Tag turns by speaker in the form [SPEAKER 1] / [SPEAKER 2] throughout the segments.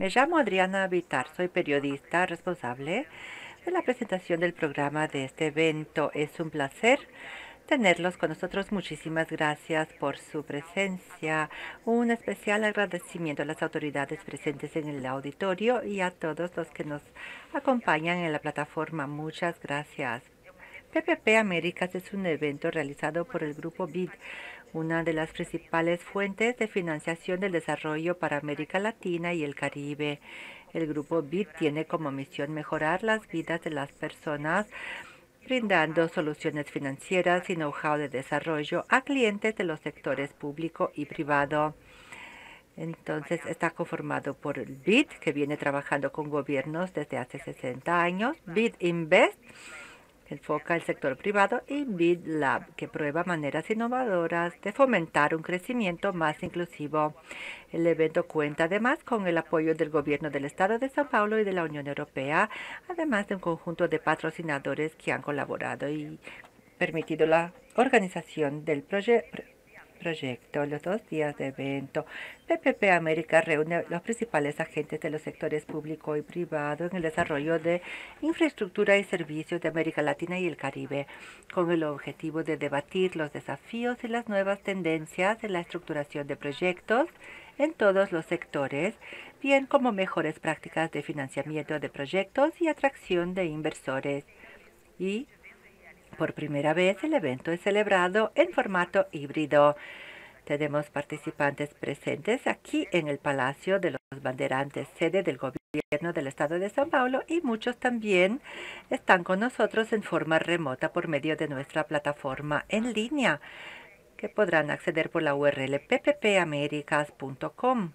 [SPEAKER 1] Me llamo Adriana Vitar, soy periodista responsable de la presentación del programa de este evento. Es un placer tenerlos con nosotros. Muchísimas gracias por su presencia. Un especial agradecimiento a las autoridades presentes en el auditorio y a todos los que nos acompañan en la plataforma. Muchas gracias. PPP Américas es un evento realizado por el grupo BID, una de las principales fuentes de financiación del desarrollo para América Latina y el Caribe. El grupo BID tiene como misión mejorar las vidas de las personas brindando soluciones financieras y know-how de desarrollo a clientes de los sectores público y privado. Entonces está conformado por el BID, que viene trabajando con gobiernos desde hace 60 años, BID Invest, enfoca el sector privado, y BidLab, que prueba maneras innovadoras de fomentar un crecimiento más inclusivo. El evento cuenta además con el apoyo del gobierno del Estado de Sao Paulo y de la Unión Europea, además de un conjunto de patrocinadores que han colaborado y permitido la organización del proyecto proyecto. Los dos días de evento, PPP América reúne los principales agentes de los sectores público y privado en el desarrollo de infraestructura y servicios de América Latina y el Caribe, con el objetivo de debatir los desafíos y las nuevas tendencias en la estructuración de proyectos en todos los sectores, bien como mejores prácticas de financiamiento de proyectos y atracción de inversores y por primera vez el evento es celebrado en formato híbrido. Tenemos participantes presentes aquí en el Palacio de los Banderantes, sede del gobierno del Estado de San Paulo, y muchos también están con nosotros en forma remota por medio de nuestra plataforma en línea, que podrán acceder por la URL pppamericas.com.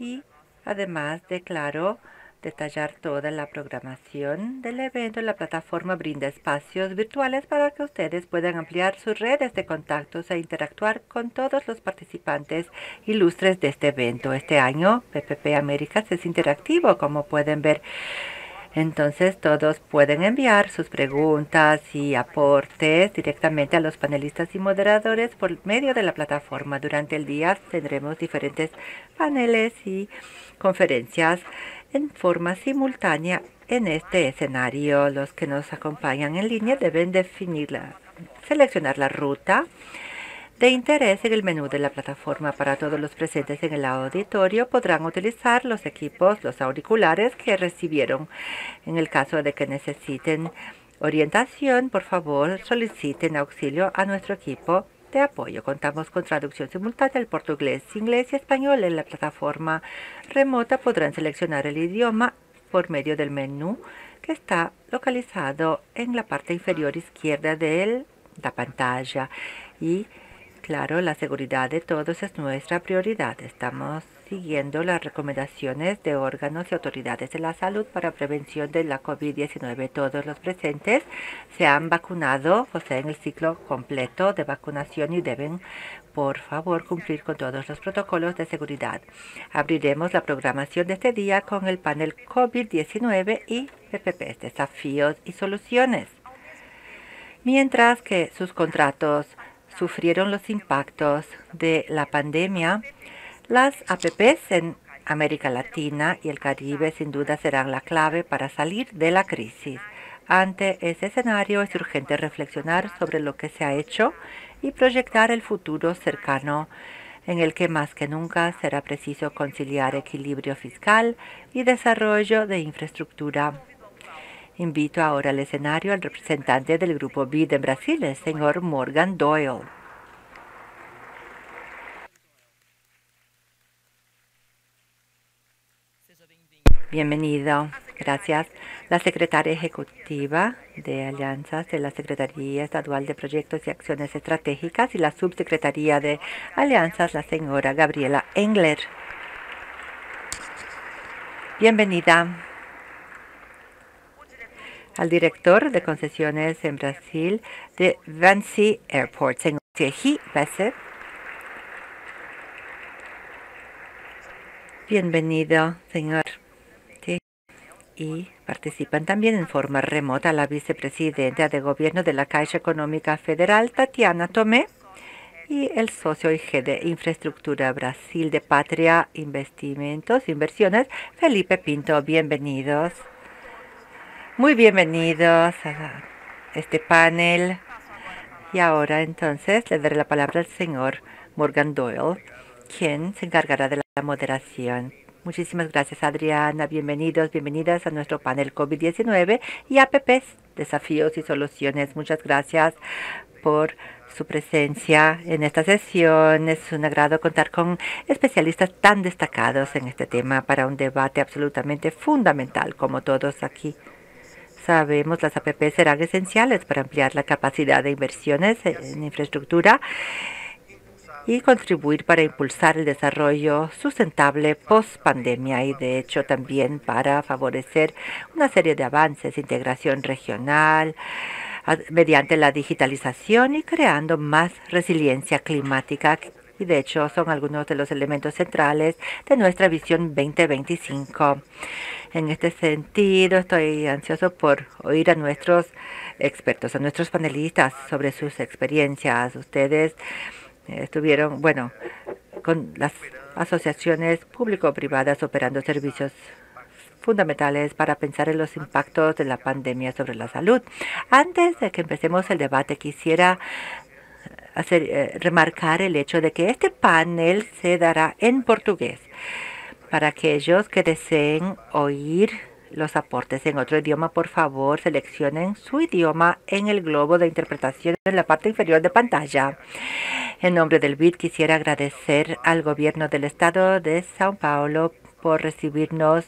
[SPEAKER 1] Y además declaro Detallar toda la programación del evento. La plataforma brinda espacios virtuales para que ustedes puedan ampliar sus redes de contactos e interactuar con todos los participantes ilustres de este evento. Este año, PPP Américas es interactivo, como pueden ver. Entonces todos pueden enviar sus preguntas y aportes directamente a los panelistas y moderadores por medio de la plataforma. Durante el día tendremos diferentes paneles y conferencias en forma simultánea en este escenario. Los que nos acompañan en línea deben la seleccionar la ruta de interés en el menú de la plataforma. Para todos los presentes en el auditorio podrán utilizar los equipos, los auriculares que recibieron. En el caso de que necesiten orientación, por favor soliciten auxilio a nuestro equipo de apoyo. Contamos con traducción simultánea al portugués, inglés y español en la plataforma remota. Podrán seleccionar el idioma por medio del menú que está localizado en la parte inferior izquierda de la pantalla. Y claro, la seguridad de todos es nuestra prioridad. Estamos siguiendo las recomendaciones de órganos y autoridades de la salud para prevención de la COVID-19. Todos los presentes se han vacunado, en el ciclo completo de vacunación y deben, por favor, cumplir con todos los protocolos de seguridad. Abriremos la programación de este día con el panel COVID-19 y PPP, desafíos y soluciones. Mientras que sus contratos sufrieron los impactos de la pandemia, las APPs en América Latina y el Caribe sin duda serán la clave para salir de la crisis. Ante ese escenario es urgente reflexionar sobre lo que se ha hecho y proyectar el futuro cercano en el que más que nunca será preciso conciliar equilibrio fiscal y desarrollo de infraestructura. Invito ahora al escenario al representante del Grupo BID en Brasil, el señor Morgan Doyle. Bienvenido. Gracias. La secretaria ejecutiva de Alianzas de la Secretaría Estadual de Proyectos y Acciones Estratégicas y la subsecretaría de Alianzas, la señora Gabriela Engler. Bienvenida al director de concesiones en Brasil de Vancy Airport, señor Teji Besset. Bienvenido, señor y participan también en forma remota la vicepresidenta de gobierno de la Caixa Económica Federal, Tatiana Tomé, y el socio IG de Infraestructura Brasil de Patria, Investimentos, e Inversiones, Felipe Pinto. Bienvenidos. Muy bienvenidos a este panel. Y ahora entonces le daré la palabra al señor Morgan Doyle, quien se encargará de la moderación. Muchísimas gracias, Adriana. Bienvenidos, bienvenidas a nuestro panel COVID-19 y APPs, desafíos y soluciones. Muchas gracias por su presencia en esta sesión. Es un agrado contar con especialistas tan destacados en este tema para un debate absolutamente fundamental, como todos aquí sabemos, las APPs serán esenciales para ampliar la capacidad de inversiones en infraestructura y contribuir para impulsar el desarrollo sustentable post-pandemia y de hecho también para favorecer una serie de avances, integración regional, mediante la digitalización y creando más resiliencia climática. Y de hecho son algunos de los elementos centrales de nuestra visión 2025. En este sentido, estoy ansioso por oír a nuestros expertos, a nuestros panelistas sobre sus experiencias. Ustedes estuvieron, bueno, con las asociaciones público-privadas operando servicios fundamentales para pensar en los impactos de la pandemia sobre la salud. Antes de que empecemos el debate, quisiera eh, hacer, eh, remarcar el hecho de que este panel se dará en portugués para aquellos que deseen oír los aportes en otro idioma, por favor, seleccionen su idioma en el globo de interpretación en la parte inferior de pantalla. En nombre del BID quisiera agradecer al gobierno del estado de Sao Paulo por recibirnos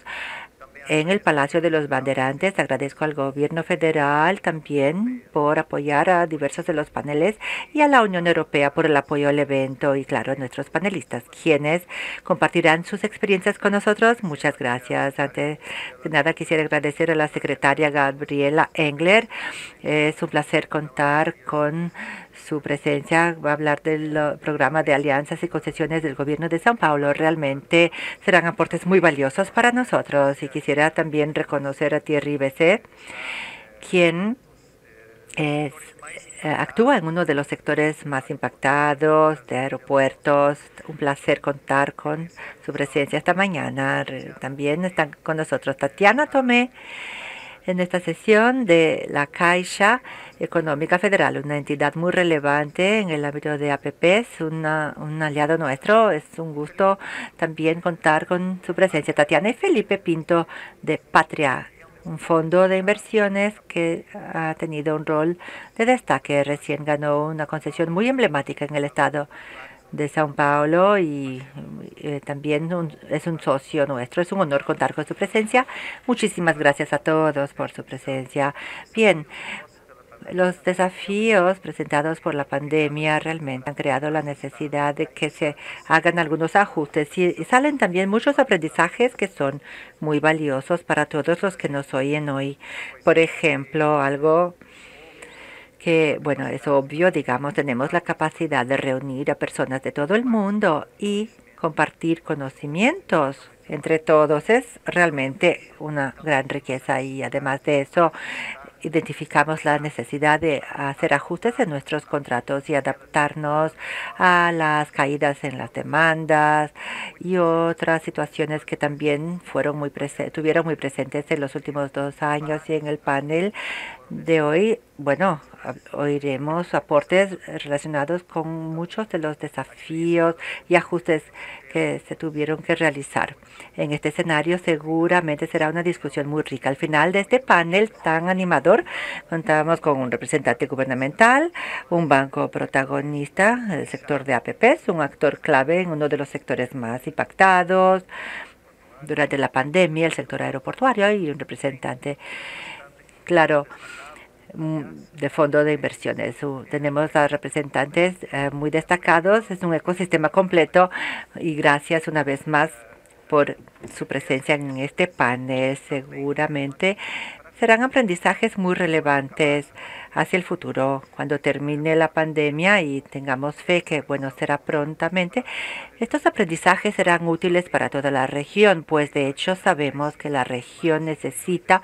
[SPEAKER 1] en el Palacio de los Banderantes. Agradezco al gobierno federal también por apoyar a diversos de los paneles y a la Unión Europea por el apoyo al evento y claro, a nuestros panelistas, quienes compartirán sus experiencias con nosotros. Muchas gracias. Antes de nada quisiera agradecer a la secretaria Gabriela Engler. Es un placer contar con su presencia va a hablar del uh, programa de alianzas y concesiones del gobierno de San Paulo. Realmente serán aportes muy valiosos para nosotros y quisiera también reconocer a Thierry BC, quien eh, actúa en uno de los sectores más impactados de aeropuertos. Un placer contar con su presencia esta mañana. También están con nosotros Tatiana Tomé en esta sesión de la Caixa Económica Federal, una entidad muy relevante en el ámbito de APPs, una, un aliado nuestro. Es un gusto también contar con su presencia. Tatiana y Felipe Pinto de Patria, un fondo de inversiones que ha tenido un rol de destaque. Recién ganó una concesión muy emblemática en el Estado de Sao Paulo y eh, también es un socio nuestro. Es un honor contar con su presencia. Muchísimas gracias a todos por su presencia. Bien, los desafíos presentados por la pandemia realmente han creado la necesidad de que se hagan algunos ajustes y salen también muchos aprendizajes que son muy valiosos para todos los que nos oyen hoy. Por ejemplo, algo que, bueno, es obvio, digamos, tenemos la capacidad de reunir a personas de todo el mundo y compartir conocimientos entre todos es realmente una gran riqueza y además de eso identificamos la necesidad de hacer ajustes en nuestros contratos y adaptarnos a las caídas en las demandas y otras situaciones que también fueron muy tuvieron muy presentes en los últimos dos años y en el panel de hoy bueno, oiremos aportes relacionados con muchos de los desafíos y ajustes que se tuvieron que realizar. En este escenario seguramente será una discusión muy rica. Al final de este panel tan animador, contamos con un representante gubernamental, un banco protagonista del sector de APPs, un actor clave en uno de los sectores más impactados durante la pandemia, el sector aeroportuario y un representante, claro, de fondo de inversiones. Tenemos a representantes eh, muy destacados, es un ecosistema completo y gracias una vez más por su presencia en este panel. Seguramente serán aprendizajes muy relevantes hacia el futuro. Cuando termine la pandemia y tengamos fe que, bueno, será prontamente, estos aprendizajes serán útiles para toda la región, pues de hecho sabemos que la región necesita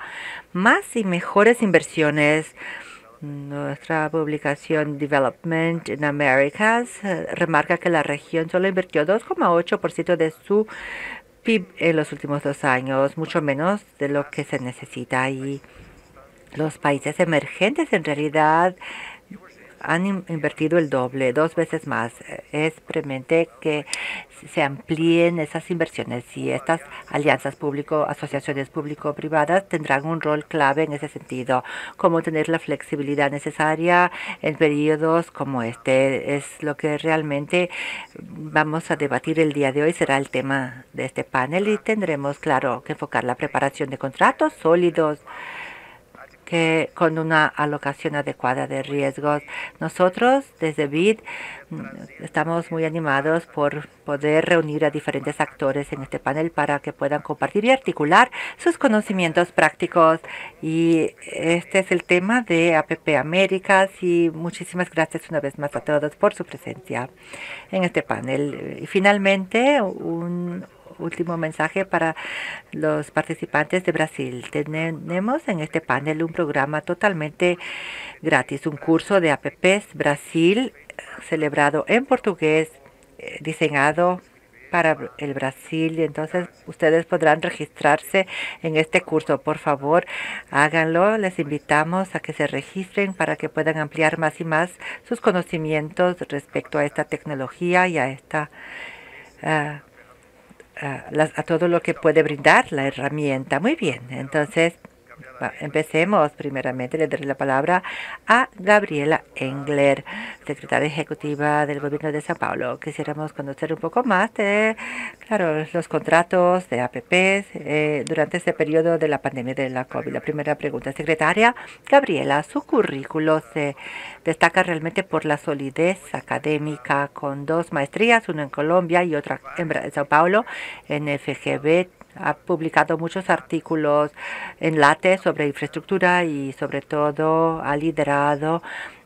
[SPEAKER 1] más y mejores inversiones. Nuestra publicación Development in Americas eh, remarca que la región solo invirtió 2,8% de su en los últimos dos años, mucho menos de lo que se necesita. Y los países emergentes en realidad han invertido el doble, dos veces más. Es premente que se amplíen esas inversiones y estas alianzas público, asociaciones público-privadas tendrán un rol clave en ese sentido, Cómo tener la flexibilidad necesaria en periodos como este. Es lo que realmente vamos a debatir el día de hoy, será el tema de este panel y tendremos, claro, que enfocar la preparación de contratos sólidos que con una alocación adecuada de riesgos. Nosotros desde BID mm, estamos muy animados por poder reunir a diferentes actores en este panel para que puedan compartir y articular sus conocimientos prácticos. Y este es el tema de APP Américas y muchísimas gracias una vez más a todos por su presencia en este panel. Y finalmente, un último mensaje para los participantes de Brasil. Tenemos en este panel un programa totalmente gratis, un curso de APPs Brasil celebrado en portugués, eh, diseñado para el Brasil y entonces ustedes podrán registrarse en este curso. Por favor, háganlo. Les invitamos a que se registren para que puedan ampliar más y más sus conocimientos respecto a esta tecnología y a esta ah, a, todo lo que puede brindar la herramienta. Muy bien, entonces Ah, empecemos. Primeramente le daré la palabra a Gabriela Engler, secretaria ejecutiva del Gobierno de Sao Paulo. Quisiéramos conocer un poco más de, claro, los contratos de APPs eh, durante este periodo de la pandemia de la COVID. La primera pregunta, secretaria Gabriela, su currículo se destaca realmente por la solidez académica con dos maestrías, una en Colombia y otra en Sao Paulo, en FGB. Ha publicado muchos artículos en LATES sobre infraestructura y sobre todo ha liderado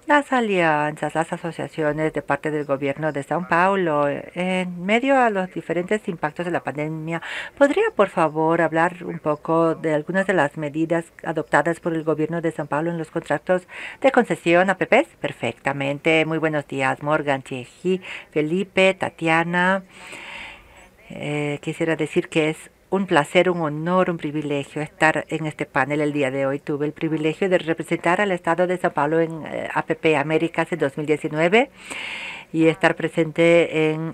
[SPEAKER 1] las alianzas, las asociaciones de parte del gobierno de Sao Paulo en medio a los diferentes impactos de la pandemia. ¿Podría, por favor, hablar un poco de algunas de las medidas adoptadas por el gobierno de Sao Paulo en los contratos de concesión a PPs? Perfectamente. Muy buenos días, Morgan, Cheji, Felipe, Tatiana. Eh, quisiera decir que es un placer, un honor, un privilegio estar en este panel el día de hoy. Tuve el privilegio de representar al Estado de Sao Paulo en eh, APP Américas en 2019 y estar presente en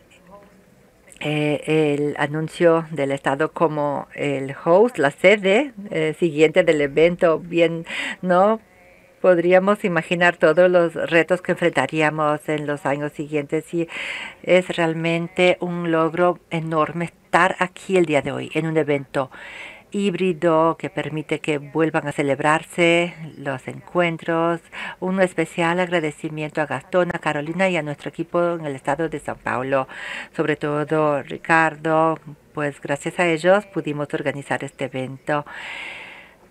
[SPEAKER 1] eh, el anuncio del Estado como el host, la sede eh, siguiente del evento. Bien, no podríamos imaginar todos los retos que enfrentaríamos en los años siguientes y es realmente un logro enorme aquí el día de hoy en un evento híbrido que permite que vuelvan a celebrarse los encuentros. Un especial agradecimiento a Gastón, a Carolina y a nuestro equipo en el estado de San Paulo, sobre todo Ricardo, pues gracias a ellos pudimos organizar este evento.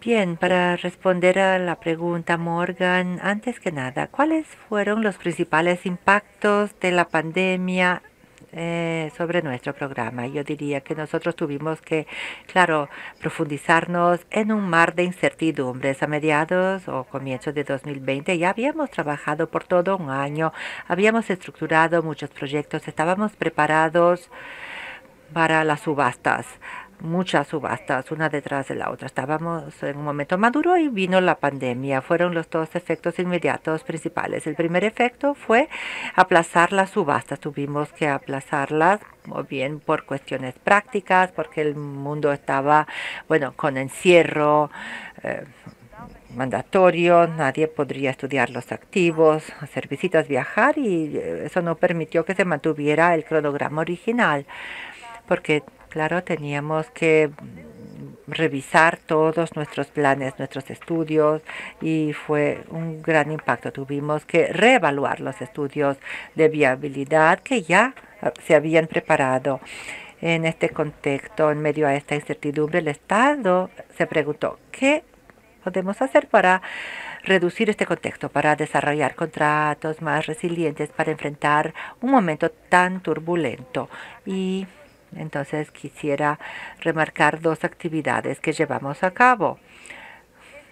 [SPEAKER 1] Bien, para responder a la pregunta, Morgan, antes que nada, ¿cuáles fueron los principales impactos de la pandemia eh, sobre nuestro programa. Yo diría que nosotros tuvimos que, claro, profundizarnos en un mar de incertidumbres. A mediados o comienzos de 2020 ya habíamos trabajado por todo un año, habíamos estructurado muchos proyectos, estábamos preparados para las subastas muchas subastas, una detrás de la otra. Estábamos en un momento maduro y vino la pandemia. Fueron los dos efectos inmediatos principales. El primer efecto fue aplazar las subastas. Tuvimos que aplazarlas o bien por cuestiones prácticas, porque el mundo estaba, bueno, con encierro. Eh, mandatorio, nadie podría estudiar los activos, hacer visitas, viajar y eh, eso no permitió que se mantuviera el cronograma original porque claro, teníamos que revisar todos nuestros planes, nuestros estudios y fue un gran impacto. Tuvimos que reevaluar los estudios de viabilidad que ya ah, se habían preparado. En este contexto, en medio a esta incertidumbre, el Estado se preguntó, ¿qué podemos hacer para reducir este contexto, para desarrollar contratos más resilientes, para enfrentar un momento tan turbulento? Y entonces quisiera remarcar dos actividades que llevamos a cabo.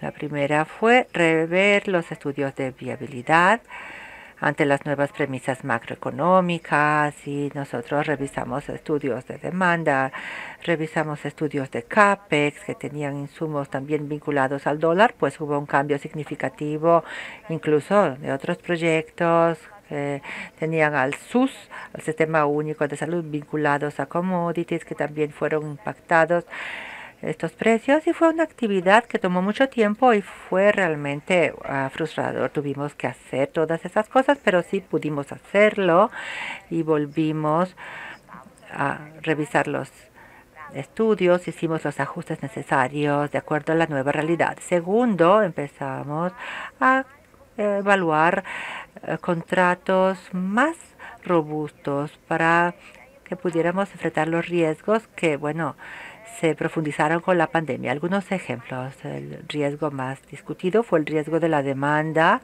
[SPEAKER 1] La primera fue rever los estudios de viabilidad ante las nuevas premisas macroeconómicas y nosotros revisamos estudios de demanda, revisamos estudios de CAPEX que tenían insumos también vinculados al dólar, pues hubo un cambio significativo incluso de otros proyectos tenían al SUS, al Sistema Único de Salud, vinculados a commodities que también fueron impactados estos precios y fue una actividad que tomó mucho tiempo y fue realmente ah, frustrador. Tuvimos que hacer todas esas cosas, pero sí pudimos hacerlo y volvimos a revisar los estudios, hicimos los ajustes necesarios de acuerdo a la nueva realidad. Segundo, empezamos a evaluar eh, contratos más robustos para que pudiéramos enfrentar los riesgos que, bueno, se profundizaron con la pandemia. Algunos ejemplos. El riesgo más discutido fue el riesgo de la demanda.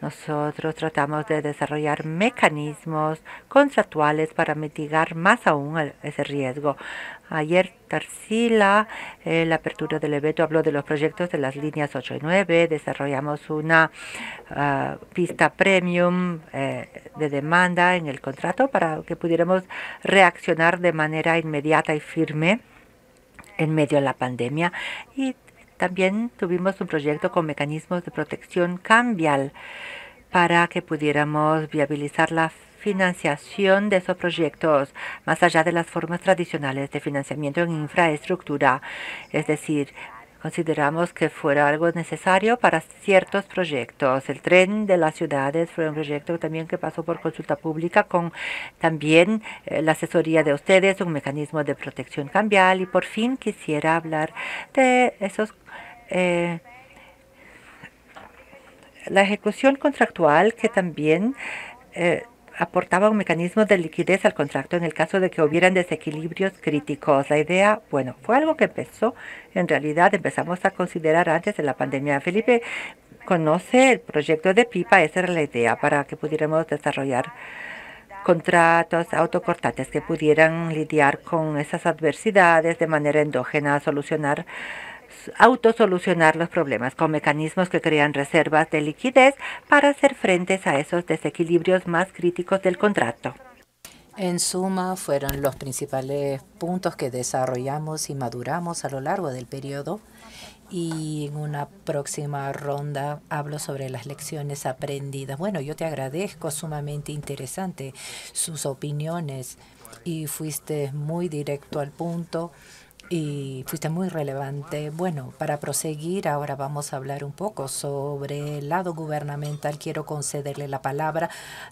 [SPEAKER 1] Nosotros tratamos de desarrollar mecanismos contractuales para mitigar más aún ese riesgo. Ayer Tarsila, en eh, la apertura del evento, habló de los proyectos de las líneas 8 y 9. Desarrollamos una ah, pista premium eh, de demanda en el contrato para que pudiéramos reaccionar de manera inmediata y firme en medio de la pandemia y también tuvimos un proyecto con mecanismos de protección cambial para que pudiéramos viabilizar la financiación de esos proyectos, más allá de las formas tradicionales de financiamiento en infraestructura, es decir, Consideramos que fuera algo necesario para ciertos proyectos. El tren de las ciudades fue un proyecto también que pasó por consulta pública con también eh, la asesoría de ustedes, un mecanismo de protección cambial. Y por fin quisiera hablar de esos... Eh, la ejecución contractual que también eh, aportaba un mecanismo de liquidez al contrato en el caso de que hubieran desequilibrios críticos. La idea, bueno, fue algo que empezó, en realidad empezamos a considerar antes de la pandemia. Felipe conoce el proyecto de PIPA, esa era la idea para que pudiéramos desarrollar contratos autocortantes que pudieran lidiar con esas adversidades de manera endógena, solucionar autosolucionar los problemas con mecanismos que crean reservas de liquidez para hacer frente a esos desequilibrios más críticos del contrato.
[SPEAKER 2] En suma, fueron los principales puntos que desarrollamos y maduramos a lo largo del periodo y en una próxima ronda hablo sobre las lecciones aprendidas. Bueno, yo te agradezco, sumamente interesante sus opiniones y fuiste muy directo al punto y fuiste muy relevante. Bueno, para proseguir, ahora vamos a hablar un poco sobre el lado gubernamental. Quiero concederle la palabra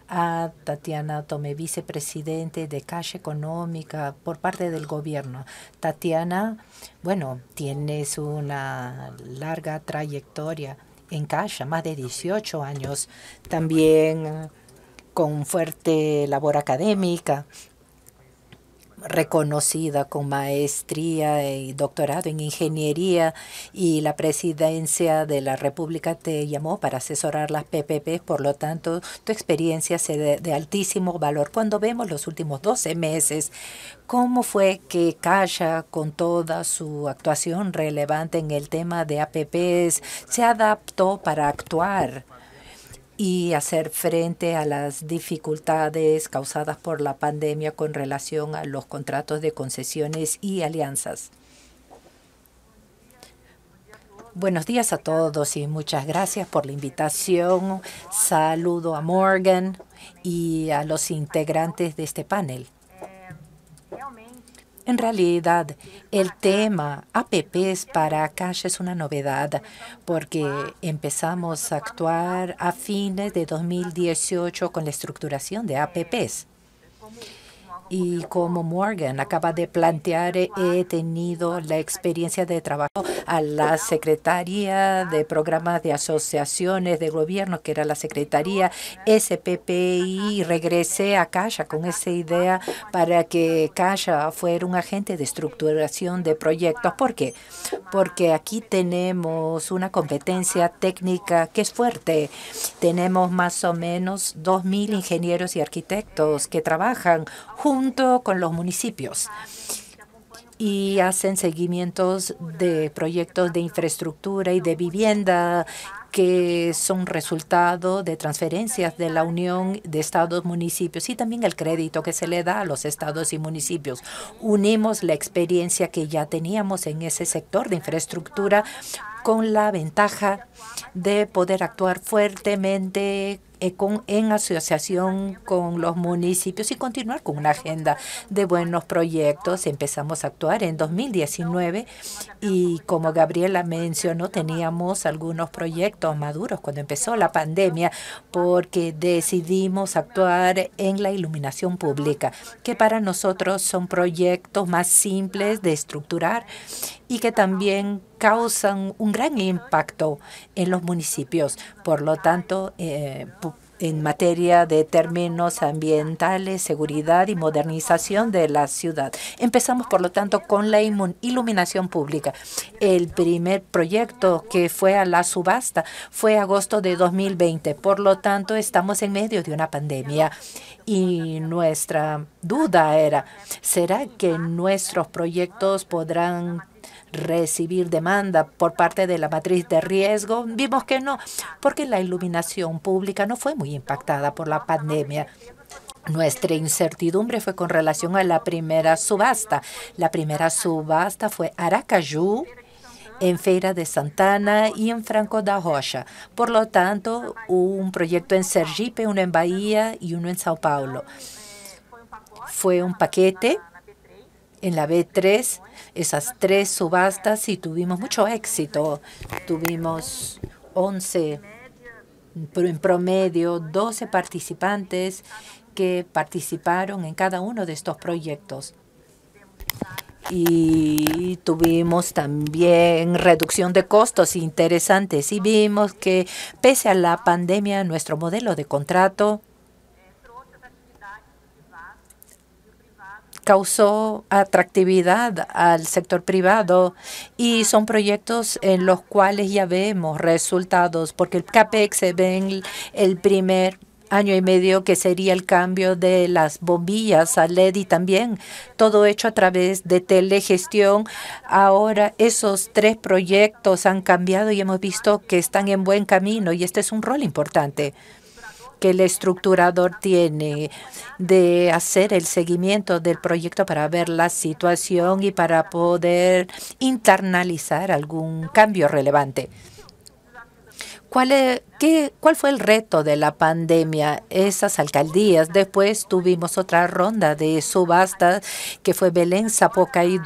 [SPEAKER 2] a Tatiana Tome, vicepresidente de Calle Económica por parte del gobierno. Tatiana, bueno, tienes una larga trayectoria en Calle, más de 18 años, también con fuerte labor académica reconocida con maestría y doctorado en ingeniería y la presidencia de la República te llamó para asesorar las PPP, por lo tanto tu experiencia es de, altísimo valor. Cuando vemos los últimos 12 meses, ¿cómo fue que Calla, con toda su actuación relevante en el tema de APPs, se adaptó para actuar? y hacer frente a las dificultades causadas por la pandemia con relación a los contratos de concesiones y alianzas. Buenos días a todos y muchas gracias por la invitación. Saludo a Morgan y a los integrantes de este panel. En realidad, el tema APPs para cash es una novedad porque empezamos a actuar a fines de 2018 con la estructuración de APPs. Y como Morgan acaba de plantear, eh, he tenido la experiencia de trabajo a la Secretaría de Programas de Asociaciones de Gobierno, que era la Secretaría SPPI, y regresé a CASHA con esa idea para que CASHA fuera un agente de estructuración de proyectos. ¿Por qué? Porque aquí tenemos una competencia técnica que es fuerte. Tenemos más o menos 2.000 ingenieros y arquitectos que trabajan juntos junto con los municipios y hacen seguimientos de proyectos de infraestructura y de vivienda que son resultado de transferencias de la Unión de Estados Municipios y también el crédito que se le da a los estados y municipios. Unimos la experiencia que ya teníamos en ese sector de infraestructura con la ventaja de poder actuar fuertemente eh, en asociación con los municipios y continuar con una agenda de buenos proyectos. Empezamos a actuar en 2019 y como Gabriela mencionó, teníamos algunos proyectos maduros cuando empezó la pandemia porque decidimos actuar en la iluminación pública, que para nosotros son proyectos más simples de estructurar y que también causan un gran impacto en los municipios. Por lo tanto, eh, en materia de términos ambientales, seguridad y modernización de la ciudad. Empezamos, por lo tanto, con la iluminación pública. El primer proyecto que fue a la subasta fue agosto de 2020. Por lo tanto, estamos en medio de una pandemia y nuestra duda era, ¿será que nuestros proyectos podrán recibir demanda por parte de la matriz de riesgo? Vimos que no, porque la iluminación pública no fue muy impactada por la pandemia. Nuestra incertidumbre fue con relación a la primera subasta. La primera subasta fue Aracaju, en Feira de Santana y en Franco da Rocha. Por lo tanto, un proyecto en Sergipe, uno en Bahía y uno en Sao Paulo. Fue un paquete en la B3, esas tres subastas, y tuvimos mucho éxito. Tuvimos 11, en promedio, 12 participantes que participaron en cada uno de estos proyectos. Y tuvimos también reducción de costos interesantes y vimos que pese a la pandemia, nuestro modelo de contrato causó atractividad al sector privado y son proyectos en los cuales ya vemos resultados porque el CAPEX se ve en el primer año y medio que sería el cambio de las bombillas a LED y también todo hecho a través de telegestión. Ahora esos tres proyectos han cambiado y hemos visto que están en buen camino y este es un rol importante que el estructurador tiene de hacer el seguimiento del proyecto para ver la situación y para poder internalizar algún cambio relevante. ¿Cuál, e, ¿Cuál fue el reto de la pandemia? Esas alcaldías. Después tuvimos otra ronda de subastas que fue Belén, Zapoca y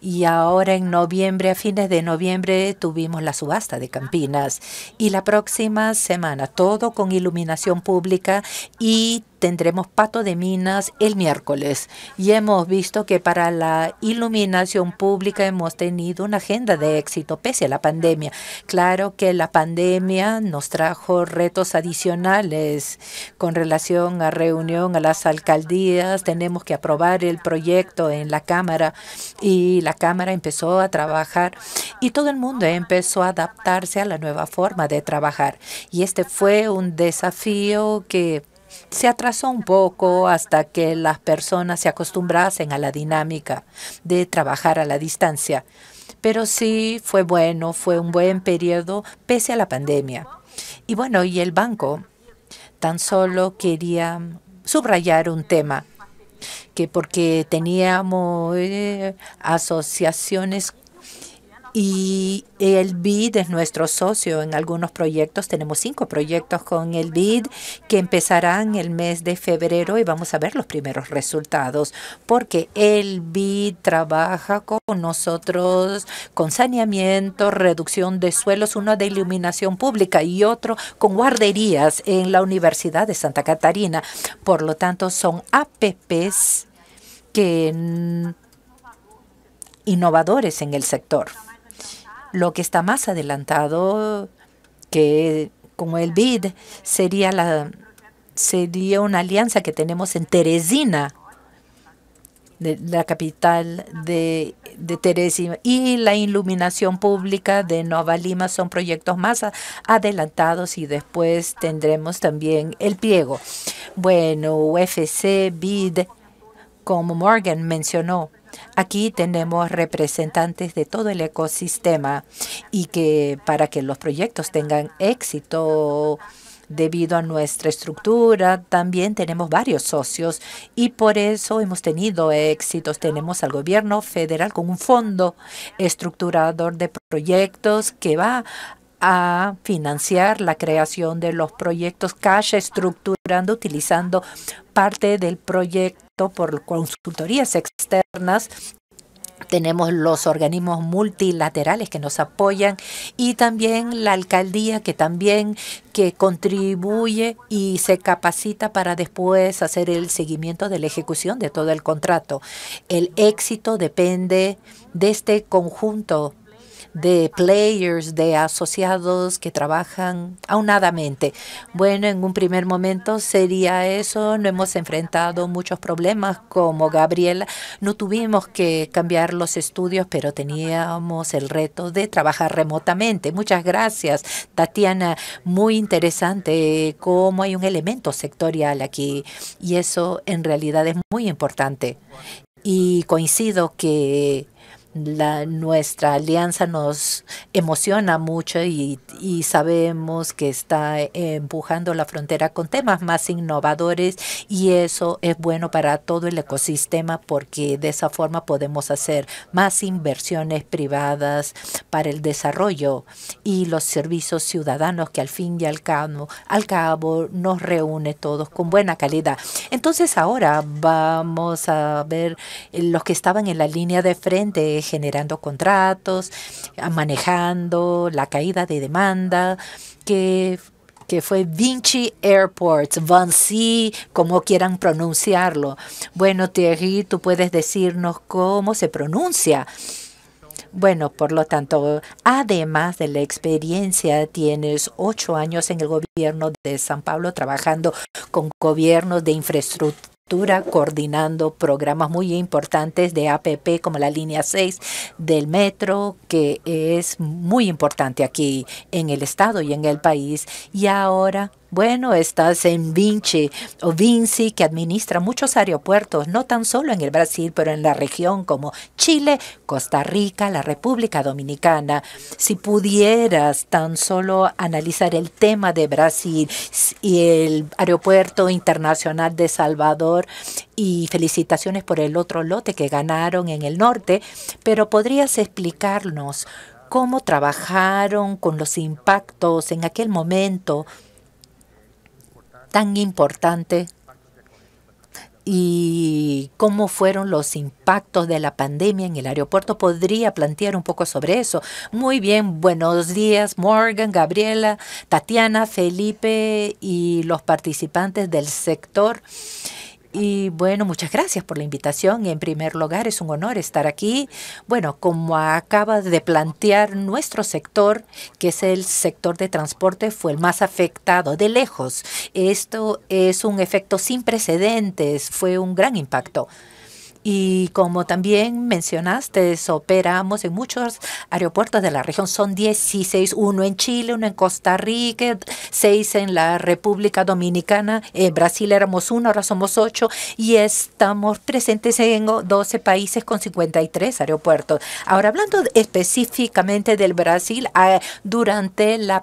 [SPEAKER 2] y ahora en noviembre, a fines de noviembre, tuvimos la subasta de Campinas. Y la próxima semana, todo con iluminación pública y tendremos Pato de Minas el miércoles y hemos visto que para la iluminación pública hemos tenido una agenda de éxito pese a la pandemia. Claro que la pandemia nos trajo retos adicionales con relación a reunión a las alcaldías. Tenemos que aprobar el proyecto en la Cámara y la Cámara empezó a trabajar y todo el mundo empezó a adaptarse a la nueva forma de trabajar. Y este fue un desafío que se atrasó un poco hasta que las personas se acostumbrasen a la dinámica de trabajar a la distancia. Pero sí fue bueno, fue un buen periodo pese a la pandemia. Y bueno, y el banco tan solo quería subrayar un tema, que porque teníamos eh, asociaciones y el BID es nuestro socio en algunos proyectos. Tenemos cinco proyectos con el BID que empezarán el mes de febrero y vamos a ver los primeros resultados porque el BID trabaja con nosotros con saneamiento, reducción de suelos, uno de iluminación pública y otro con guarderías en la Universidad de Santa Catarina. Por lo tanto, son APPs que innovadores en el sector. Lo que está más adelantado, que como el BID, sería, la, sería una alianza que tenemos en Teresina, de la capital de, de Teresina, y la iluminación pública de Nueva Lima son proyectos más adelantados y después tendremos también el pliego. Bueno, UFC, BID, como Morgan mencionó, Aquí tenemos representantes de todo el ecosistema y que para que los proyectos tengan éxito debido a nuestra estructura, también tenemos varios socios y por eso hemos tenido éxitos. Tenemos al gobierno federal con un fondo estructurador de proyectos que va a financiar la creación de los proyectos cash estructurando utilizando parte del proyecto por consultorías externas tenemos los organismos multilaterales que nos apoyan y también la alcaldía que también que contribuye y se capacita para después hacer el seguimiento de la ejecución de todo el contrato. El éxito depende de este conjunto de players, de asociados que trabajan aunadamente. Bueno, en un primer momento sería eso. No hemos enfrentado muchos problemas como Gabriela. No tuvimos que cambiar los estudios, pero teníamos el reto de trabajar remotamente. Muchas gracias, Tatiana. Muy interesante cómo hay un elemento sectorial aquí y eso en realidad es muy importante. Y coincido que la, nuestra alianza nos emociona mucho y, y, sabemos que está empujando la frontera con temas más innovadores y eso es bueno para todo el ecosistema porque de esa forma podemos hacer más inversiones privadas para el desarrollo y los servicios ciudadanos que al fin y al cabo, al cabo nos reúne todos con buena calidad. Entonces ahora vamos a ver los que estaban en la línea de frente generando contratos, ah, manejando la caída de demanda, que que fue Vinci Airports, Vinci, como quieran pronunciarlo. Bueno, Thierry, tú puedes decirnos cómo se pronuncia. Bueno, por lo tanto, además de la experiencia, tienes ocho años en el gobierno de San Pablo trabajando con gobiernos de infraestructura coordinando programas muy importantes de APP como la línea 6 del metro, que es muy importante aquí en el estado y en el país. Y ahora bueno, estás en Vinci o Vinci, que administra muchos aeropuertos, no tan solo en el Brasil, pero en la región como Chile, Costa Rica, la República Dominicana. Si pudieras tan solo analizar el tema de Brasil y el Aeropuerto Internacional de Salvador, y felicitaciones por el otro lote que ganaron en el norte, pero podrías explicarnos cómo trabajaron con los impactos en aquel momento tan importante y cómo fueron los impactos de la pandemia en el aeropuerto. ¿Podría plantear un poco sobre eso? Muy bien, buenos días Morgan, Gabriela, Tatiana, Felipe y los participantes del sector. Y bueno, muchas gracias por la invitación. En primer lugar, es un honor estar aquí. Bueno, como acaba de plantear nuestro sector, que es el sector de transporte, fue el más afectado de lejos. Esto es un efecto sin precedentes, fue un gran impacto. Y como también mencionaste, operamos en muchos aeropuertos de la región. Son 16, uno en Chile, uno en Costa Rica, seis en la República Dominicana. En Brasil éramos uno, ahora somos ocho. Y estamos presentes en 12 países con 53 aeropuertos. Ahora, hablando específicamente del Brasil, ah, durante la,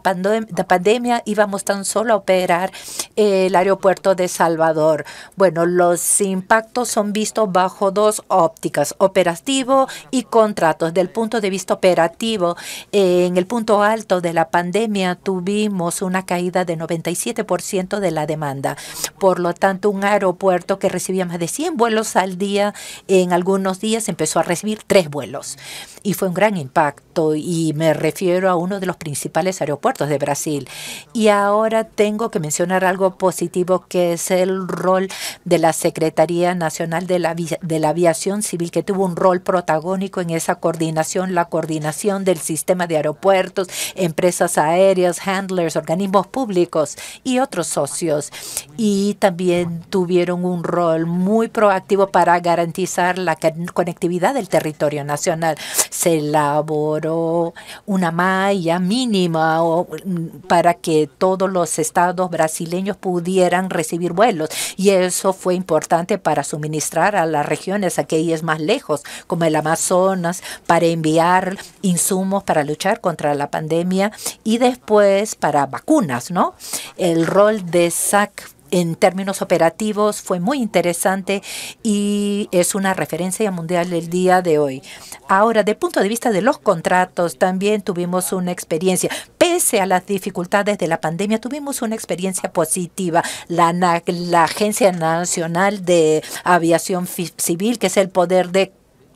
[SPEAKER 2] la pandemia íbamos tan solo a operar eh, el aeropuerto de Salvador. Bueno, los impactos son vistos bajo dos ópticas, operativo y contratos. Del punto de vista operativo, eh, en el punto alto de la pandemia tuvimos una caída de 97% de la demanda. Por lo tanto, un aeropuerto que recibía más de 100 vuelos al día, en algunos días empezó a recibir tres vuelos. Y fue un gran impacto y me refiero a uno de los principales aeropuertos de Brasil. Y ahora tengo que mencionar algo positivo que es el rol de la Secretaría Nacional de la, de la aviación civil que tuvo un rol protagónico en esa coordinación, la coordinación del sistema de aeropuertos, empresas aéreas, handlers, organismos públicos y otros socios. Y también tuvieron un rol muy proactivo para garantizar la conectividad del territorio nacional. Se elaboró una malla mínima mm, para que todos los estados brasileños pudieran recibir vuelos y eso fue importante para suministrar a la región regiones, aquellas más lejos, como el Amazonas, para enviar insumos para luchar contra la pandemia y después para vacunas, ¿no? El rol de SAC en términos operativos fue muy interesante y es una referencia mundial el día de hoy. Ahora, desde el punto de vista de los contratos, también tuvimos una experiencia. Pese a las dificultades de la pandemia, tuvimos una experiencia positiva. La, la Agencia Nacional de Aviación Civil, que es el poder de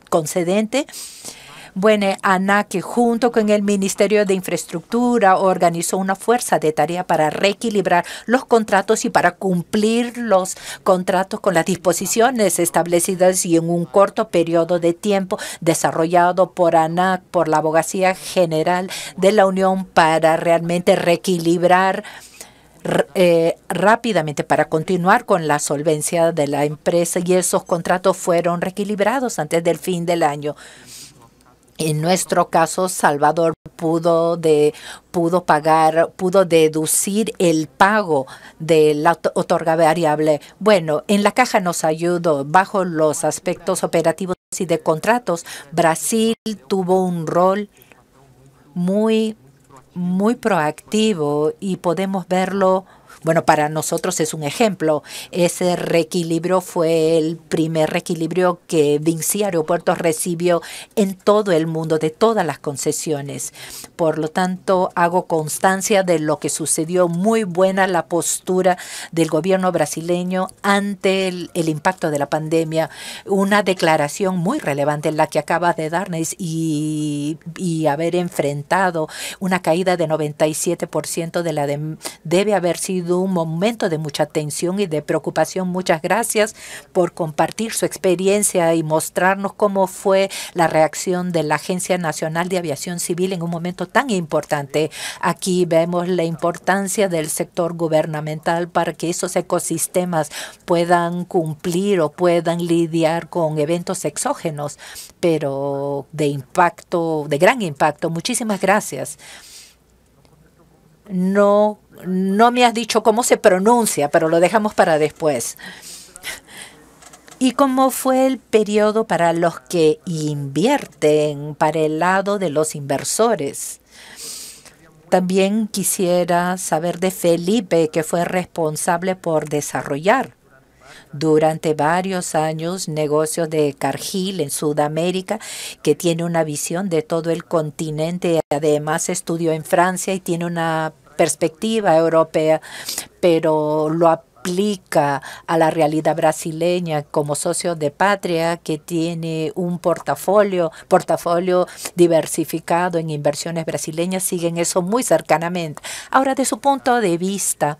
[SPEAKER 2] concedente, bueno, ANAC, junto con el Ministerio de Infraestructura, organizó una fuerza de tarea para reequilibrar los contratos y para cumplir los contratos con las disposiciones establecidas y en un corto periodo de tiempo desarrollado por ANAC, por la Abogacía General de la Unión, para realmente reequilibrar eh, rápidamente para continuar con la solvencia de la empresa y esos contratos fueron reequilibrados antes del fin del año. En nuestro caso, Salvador pudo de pudo pagar, pudo deducir el pago de la otorga variable. Bueno, en la caja nos ayudó bajo los aspectos operativos y de contratos. Brasil tuvo un rol muy muy proactivo y podemos verlo bueno, para nosotros es un ejemplo. Ese reequilibrio fue el primer reequilibrio que Vinci Aeropuertos recibió en todo el mundo, de todas las concesiones. Por lo tanto, hago constancia de lo que sucedió. Muy buena la postura del gobierno brasileño ante el, impacto de la pandemia. Una declaración muy relevante en la que acaba de darnos y, haber enfrentado una caída de 97% de la debe haber sido un momento de mucha tensión y de preocupación. Muchas gracias por compartir su experiencia y mostrarnos cómo fue la reacción de la Agencia Nacional de Aviación Civil en un momento tan importante. Aquí vemos la importancia del sector gubernamental para que esos ecosistemas puedan cumplir o puedan lidiar con eventos exógenos, pero de impacto, de gran impacto. Muchísimas gracias. No no me has dicho cómo se pronuncia, pero lo dejamos para después. ¿Y cómo fue el periodo para los que invierten, para el lado de los inversores? También quisiera saber de Felipe, que fue responsable por desarrollar durante varios años negocios de Cargill en Sudamérica, que tiene una visión de todo el continente. Además, estudió en Francia y tiene una perspectiva europea, pero lo aplica a la realidad brasileña como socio de patria que tiene un portafolio, portafolio diversificado en inversiones brasileñas, siguen eso muy cercanamente. Ahora, de su punto de vista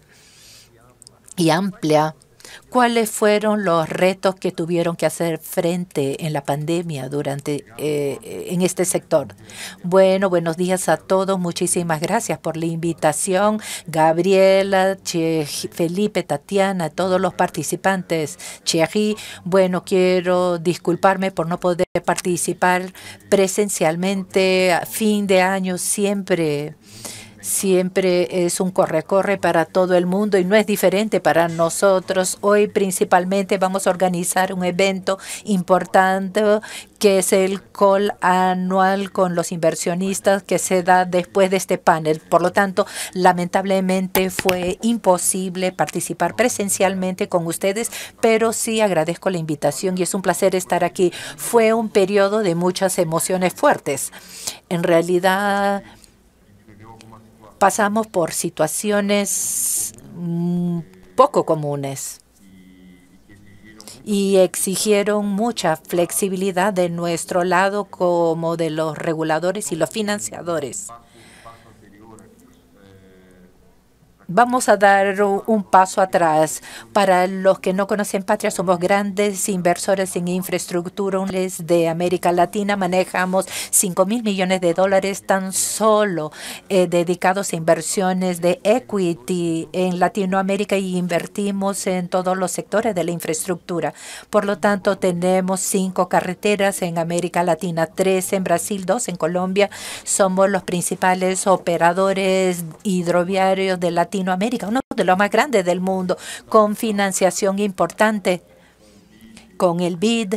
[SPEAKER 2] y amplia ¿Cuáles fueron los retos que tuvieron que hacer frente en la pandemia durante eh, en este sector? Bueno, buenos días a todos. Muchísimas gracias por la invitación. Gabriela, Felipe, Tatiana, todos los participantes. Chiají, bueno, quiero disculparme por no poder participar presencialmente a fin de año siempre siempre es un corre-corre para todo el mundo y no es diferente para nosotros. Hoy principalmente vamos a organizar un evento importante que es el call anual con los inversionistas que se da después de este panel. Por lo tanto, lamentablemente fue imposible participar presencialmente con ustedes, pero sí agradezco la invitación y es un placer estar aquí. Fue un periodo de muchas emociones fuertes. En realidad, pasamos por situaciones mm, poco comunes y exigieron mucha flexibilidad de nuestro lado como de los reguladores y los financiadores. vamos a dar un paso atrás. Para los que no conocen Patria, somos grandes inversores en infraestructura de América Latina. Manejamos 5 mil millones de dólares tan solo eh, dedicados a inversiones de equity en Latinoamérica y invertimos en todos los sectores de la infraestructura. Por lo tanto, tenemos cinco carreteras en América Latina, tres en Brasil, dos en Colombia. Somos los principales operadores hidroviarios de Latinoamérica américa uno de los más grandes del mundo, con financiación importante, con el BID,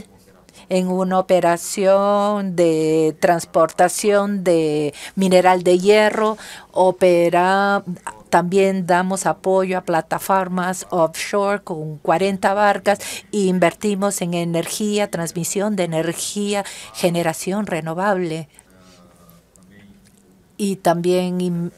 [SPEAKER 2] en una operación de transportación de mineral de hierro, opera, también damos apoyo a plataformas offshore con 40 barcas e invertimos en energía, transmisión de energía, generación renovable. Y también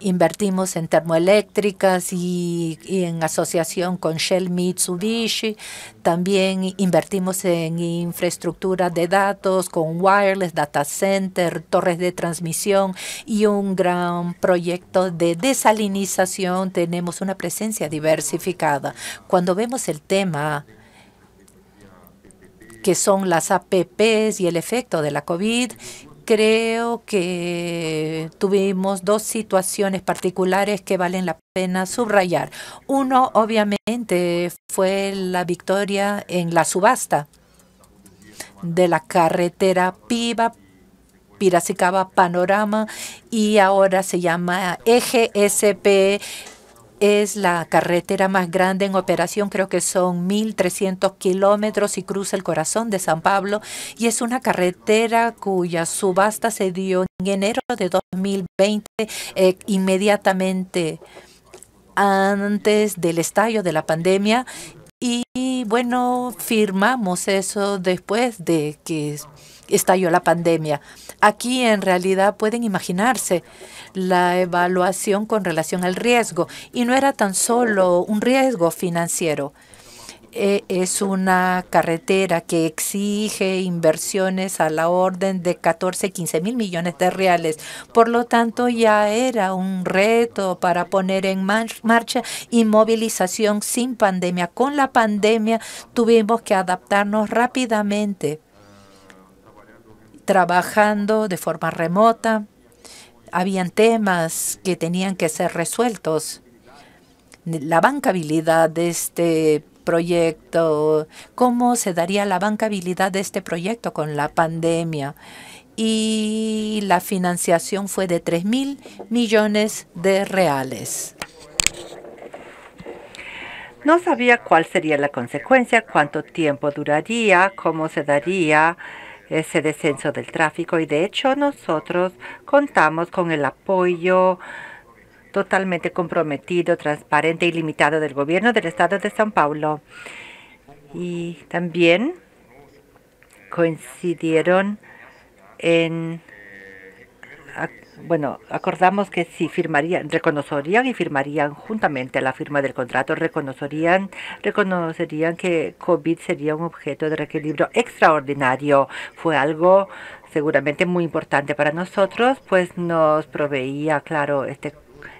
[SPEAKER 2] invertimos en termoeléctricas y, en asociación con Shell Mitsubishi. También invertimos en infraestructura de datos con wireless, data center, torres de transmisión y un gran proyecto de desalinización. Tenemos una presencia diversificada. Cuando vemos el tema que son las APPs y el efecto de la COVID creo que tuvimos dos situaciones particulares que valen la pena subrayar. Uno, obviamente, fue la victoria en la subasta de la carretera Piva Piracicaba Panorama y ahora se llama EGSP. Es la carretera más grande en operación, creo que son 1.300 kilómetros y cruza el corazón de San Pablo y es una carretera cuya subasta se dio en enero de 2020, eh, inmediatamente antes del estallo de la pandemia y bueno, firmamos eso después de que estalló la pandemia. Aquí en realidad pueden imaginarse la evaluación con relación al riesgo y no era tan solo un riesgo financiero. E, es una carretera que exige inversiones a la orden de 14, 15 mil millones de reales. Por lo tanto, ya era un reto para poner en marcha inmovilización sin pandemia. Con la pandemia tuvimos que adaptarnos rápidamente trabajando de forma remota. Habían temas que tenían que ser resueltos. La bancabilidad de este proyecto, cómo se daría la bancabilidad de este proyecto con la pandemia. Y la financiación fue de 3 mil millones de reales. No sabía cuál sería la consecuencia, cuánto
[SPEAKER 1] tiempo duraría, cómo se daría ese descenso del tráfico y de hecho nosotros contamos con el apoyo totalmente comprometido, transparente y limitado del gobierno del estado de São Paulo. Y también coincidieron en bueno, acordamos que si firmarían, reconocerían y firmarían juntamente la firma del contrato, reconocerían, reconocerían que COVID sería un objeto de reequilibrio extraordinario. Fue algo seguramente muy importante para nosotros, pues nos proveía, claro, este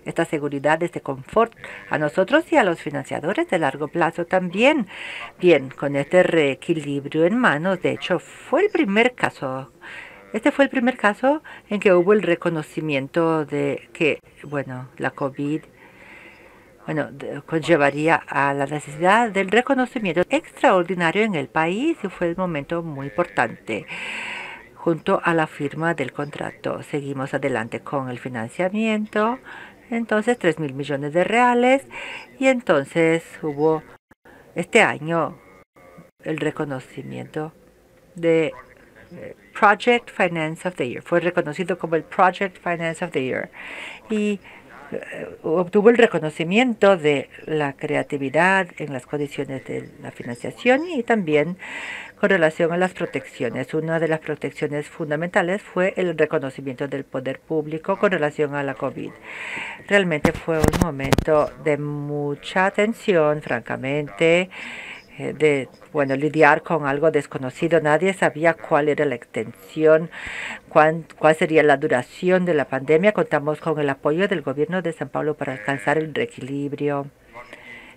[SPEAKER 1] esta seguridad, este confort a nosotros y a los financiadores de largo plazo también. Bien, con este reequilibrio en manos, de hecho, fue el primer caso este fue el primer caso en que hubo el reconocimiento de que, bueno, la COVID bueno, conllevaría a la necesidad del reconocimiento extraordinario en el país y fue el momento muy importante junto a la firma del contrato. Seguimos adelante con el financiamiento, entonces 3 mil millones de reales y entonces hubo este año el reconocimiento de Project Finance of the Year. Fue reconocido como el Project Finance of the Year y eh, obtuvo el reconocimiento de la creatividad en las condiciones de la financiación y también con relación a las protecciones. Una de las protecciones fundamentales fue el reconocimiento del poder público con relación a la COVID. Realmente fue un momento de mucha tensión, francamente. Eh, de bueno, lidiar con algo desconocido. Nadie sabía cuál era la extensión, cuál sería la duración de la pandemia. Contamos con el apoyo del gobierno de San Pablo para alcanzar el reequilibrio.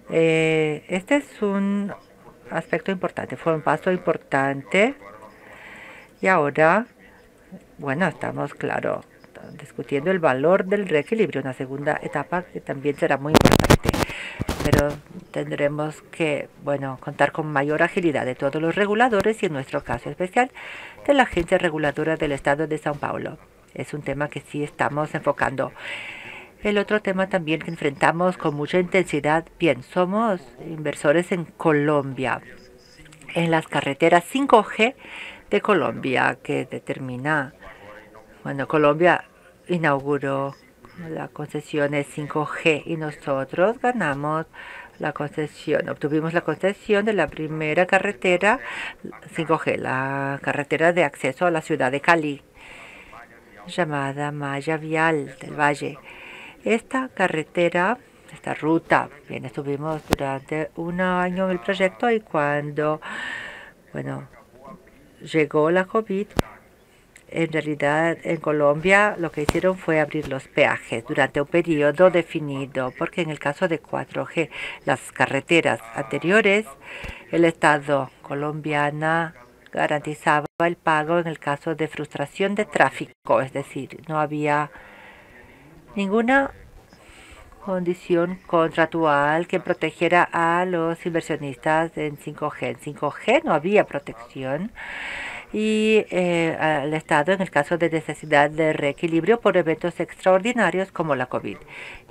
[SPEAKER 1] Eh, este es un aspecto importante, fue un paso importante y ahora, bueno, estamos, claro, discutiendo el valor del reequilibrio, una segunda etapa que también será muy importante pero tendremos que, bueno, contar con mayor agilidad de todos los reguladores y en nuestro caso especial de la Agencia Reguladora del Estado de Sao Paulo. Es un tema que sí estamos enfocando. El otro tema también que enfrentamos con mucha intensidad, bien, somos inversores en Colombia, en las carreteras 5G de Colombia, que determina, cuando Colombia inauguró la concesión es 5G y nosotros ganamos la concesión, obtuvimos la concesión de la primera carretera 5G, la carretera de acceso a la ciudad de Cali, llamada Maya Vial del Valle. Esta carretera, esta ruta, bien, estuvimos durante un año en el proyecto y cuando, bueno, llegó la COVID, en realidad en Colombia lo que hicieron fue abrir los peajes durante un periodo definido, porque en el caso de 4G, las carreteras anteriores, el Estado colombiana garantizaba el pago en el caso de frustración de tráfico, es decir, no había ninguna condición contratual que protegiera a los inversionistas en 5G. En 5G no había protección y eh, al Estado en el caso de necesidad de reequilibrio por eventos extraordinarios como la COVID.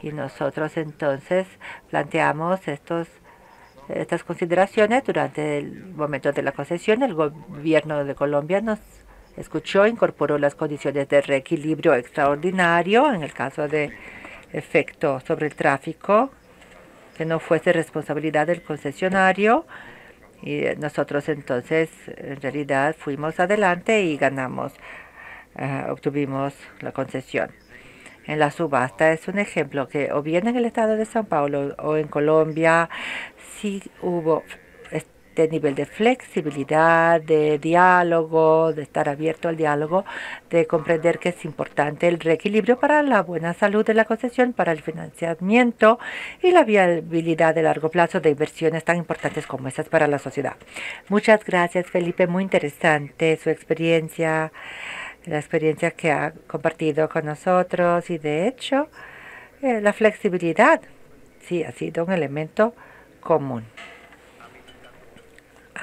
[SPEAKER 1] Y nosotros entonces planteamos estos estas consideraciones durante el momento de la concesión. El gobierno de Colombia nos escuchó, incorporó las condiciones de reequilibrio extraordinario en el caso de efecto sobre el tráfico que no fuese responsabilidad del concesionario y eh, nosotros entonces en realidad fuimos adelante y ganamos, eh, obtuvimos la concesión. En la subasta es un ejemplo que o bien en el estado de San Paulo o en Colombia sí hubo de este nivel de flexibilidad, de diálogo, de estar abierto al diálogo, de comprender que es importante el reequilibrio para la buena salud de la concesión, para el financiamiento y la viabilidad de largo plazo de inversiones tan importantes como esas para la sociedad. Muchas gracias, Felipe. Muy interesante su experiencia, la experiencia que ha compartido con nosotros y de hecho, eh, la flexibilidad sí ha sido un elemento común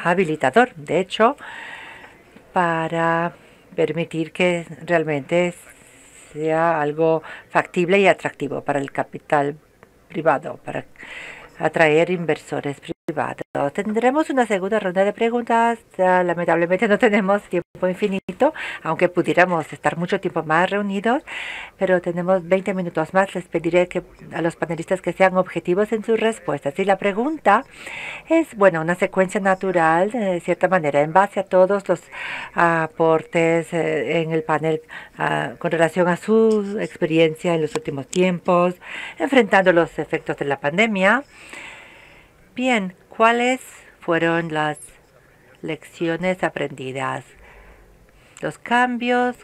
[SPEAKER 1] habilitador, de hecho, para permitir que realmente sea algo factible y atractivo para el capital privado, para atraer inversores Tendremos una segunda ronda de preguntas. lamentablemente no tenemos tiempo infinito, aunque pudiéramos estar mucho tiempo más reunidos, pero tenemos 20 minutos más. Les pediré que a los panelistas que sean objetivos en sus respuestas. Y la pregunta es, bueno, una secuencia natural, de cierta manera, en base a todos los aportes eh, en el panel ah, con relación a su experiencia en los últimos tiempos, enfrentando los efectos de la pandemia Bien, ¿cuáles fueron las lecciones aprendidas? Los cambios,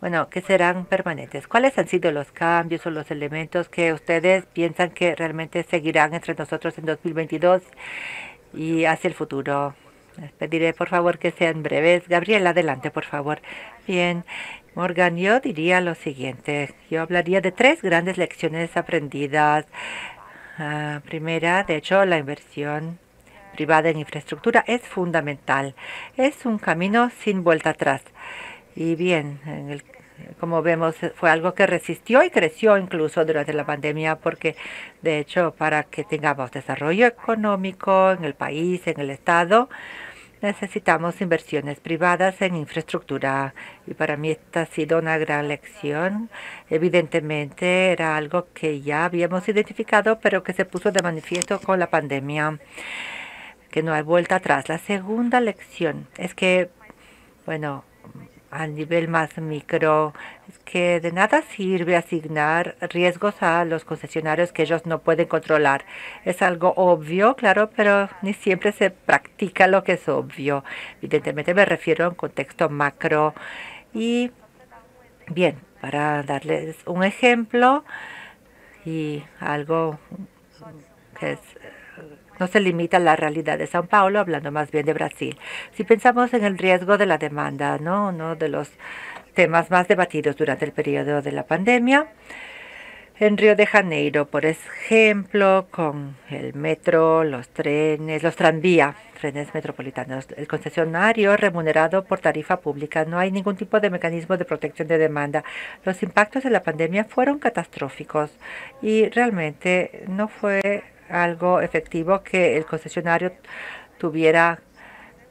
[SPEAKER 1] bueno, que serán permanentes. ¿Cuáles han sido los cambios o los elementos que ustedes piensan que realmente seguirán entre nosotros en 2022 y hacia el futuro? Les pediré por favor que sean breves. Gabriela, adelante por favor. Bien, Morgan, yo diría lo siguiente. Yo hablaría de tres grandes lecciones aprendidas la ah, primera, de hecho, la inversión privada en infraestructura es fundamental. Es un camino sin vuelta atrás. Y bien, como vemos, fue algo que resistió y creció incluso durante la pandemia, porque de hecho, para que tengamos desarrollo económico en el país, en el Estado, necesitamos inversiones privadas en infraestructura. Y para mí esta ha sido una gran lección. Evidentemente era algo que ya habíamos identificado, pero que se puso de manifiesto con la pandemia, que no hay vuelta atrás. La segunda lección es que, bueno, a nivel más micro, que de nada sirve asignar riesgos a los concesionarios que ellos no pueden controlar. Es algo obvio, claro, pero ni siempre se practica lo que es obvio. Evidentemente me refiero a un contexto macro. Y bien, para darles un ejemplo y algo que es no se limita a la realidad de Sao Paulo, hablando más bien de Brasil. Si pensamos en el riesgo de la demanda, ¿no? uno de los temas más debatidos durante el periodo de la pandemia, en Río de Janeiro, por ejemplo, con el metro, los trenes, los tranvías, trenes metropolitanos. El concesionario remunerado por tarifa pública. No hay ningún tipo de mecanismo de protección de demanda. Los impactos de la pandemia fueron catastróficos y realmente no fue algo efectivo que el concesionario tuviera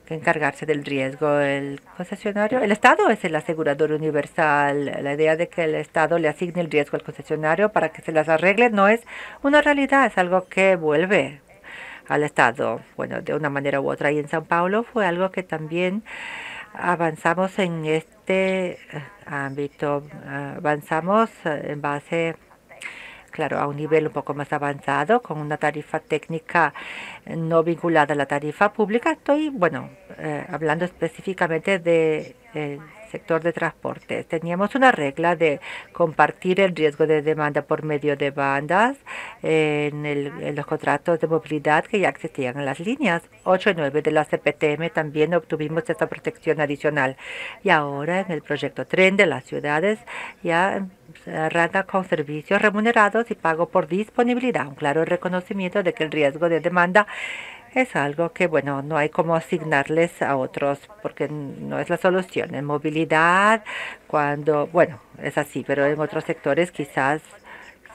[SPEAKER 1] que encargarse del riesgo. El concesionario, el Estado es el asegurador universal. La idea de que el Estado le asigne el riesgo al concesionario para que se las arregle no es una realidad, es algo que vuelve al Estado, bueno, de una manera u otra. Y en San Paulo fue algo que también avanzamos en este eh, ámbito. Eh, avanzamos eh, en base a claro, a un nivel un poco más avanzado, con una tarifa técnica eh, no vinculada a la tarifa pública. Estoy, bueno, eh, hablando específicamente de eh, sector de transporte. Teníamos una regla de compartir el riesgo de demanda por medio de bandas en, los contratos de movilidad que ya existían en las líneas 8 y 9 de la CPTM. También obtuvimos esta protección adicional. Y ahora en el proyecto Tren de las Ciudades ya rata con servicios remunerados y pago por disponibilidad. Un claro reconocimiento de que el riesgo de demanda es algo que, bueno, no hay como asignarles a otros porque no es la solución. En movilidad, cuando, bueno, es así, pero en otros sectores quizás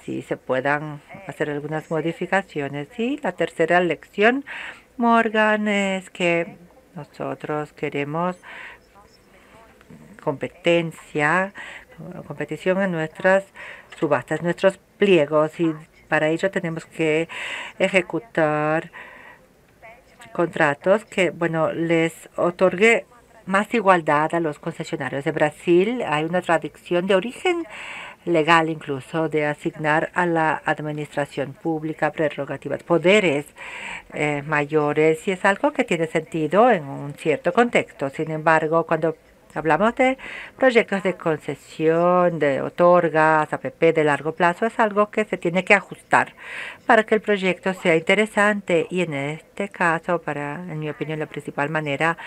[SPEAKER 1] sí se puedan hacer algunas modificaciones. Y la tercera lección, Morgan, es que nosotros queremos competencia, competición en nuestras subastas, nuestros pliegos y para ello tenemos que ejecutar contratos que, bueno, les otorgue más igualdad a los concesionarios de Brasil. Hay una tradición de origen legal incluso de asignar a la administración pública prerrogativas, poderes eh, mayores, y es algo que tiene sentido en un cierto contexto. Sin embargo, cuando Hablamos de proyectos de concesión, de otorgas, APP de largo plazo. Es algo que se tiene que ajustar para que el proyecto sea interesante y en este caso, para, en mi opinión, la principal manera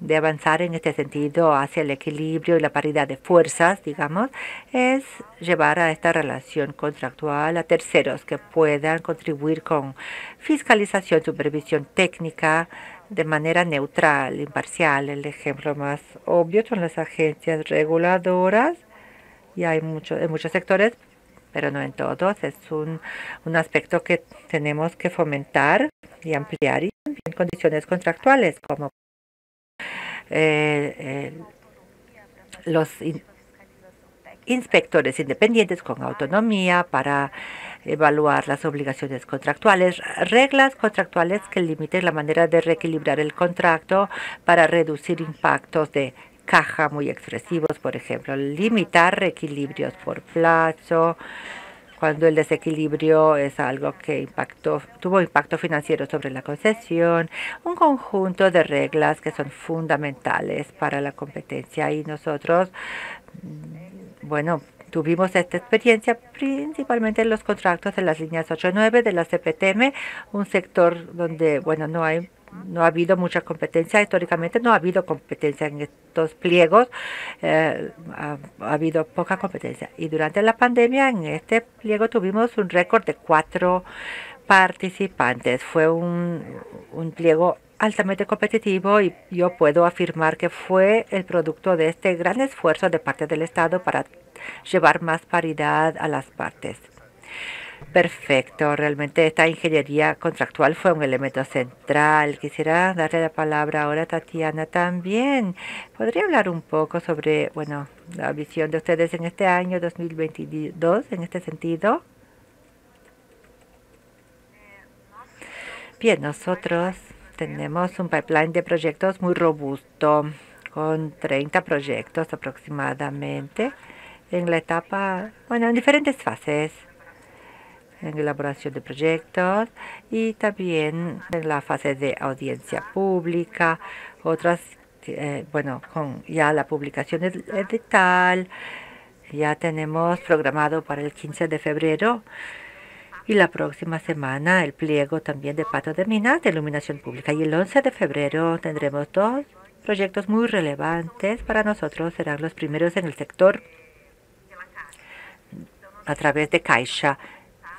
[SPEAKER 1] de avanzar en este sentido hacia el equilibrio y la paridad de fuerzas, digamos, es llevar a esta relación contractual a terceros que puedan contribuir con fiscalización, supervisión técnica, de manera neutral, imparcial. El ejemplo más obvio son las agencias reguladoras y hay mucho, en muchos sectores, pero no en todos. Es un, aspecto que tenemos que fomentar y ampliar y en condiciones contractuales como eh, eh, los inspectores independientes con autonomía para evaluar las obligaciones contractuales, reglas contractuales que limiten la manera de reequilibrar el contrato para reducir impactos de caja muy expresivos, por ejemplo, limitar reequilibrios por plazo, cuando el desequilibrio es algo que impactó, tuvo impacto financiero sobre la concesión, un conjunto de reglas que son fundamentales para la competencia y nosotros, mm, bueno, Tuvimos esta experiencia principalmente en los contratos de las líneas 8-9 de la CPTM, un sector donde, bueno, no hay no ha habido mucha competencia, históricamente no ha habido competencia en estos pliegos, eh, ha, habido poca competencia. Y durante la pandemia en este pliego tuvimos un récord de cuatro participantes. Fue un, un pliego altamente competitivo y yo puedo afirmar que fue el producto de este gran esfuerzo de parte del Estado para llevar más paridad a las partes. Perfecto, realmente esta ingeniería contractual fue un elemento central. Quisiera darle la palabra ahora a Tatiana también. ¿Podría hablar un poco sobre, bueno, la visión de ustedes en este año 2022 en este sentido? Bien, nosotros tenemos un pipeline de proyectos muy robusto, con 30 proyectos aproximadamente en la etapa, bueno, en diferentes fases, en elaboración de proyectos y también en la fase de audiencia pública, otras, eh, bueno, con ya la publicación edital, ya tenemos programado para el 15 de febrero y la próxima semana el pliego también de Pato de Minas de Iluminación Pública. Y el 11 de febrero tendremos dos proyectos muy relevantes para nosotros, serán los primeros en el sector a través de Caixa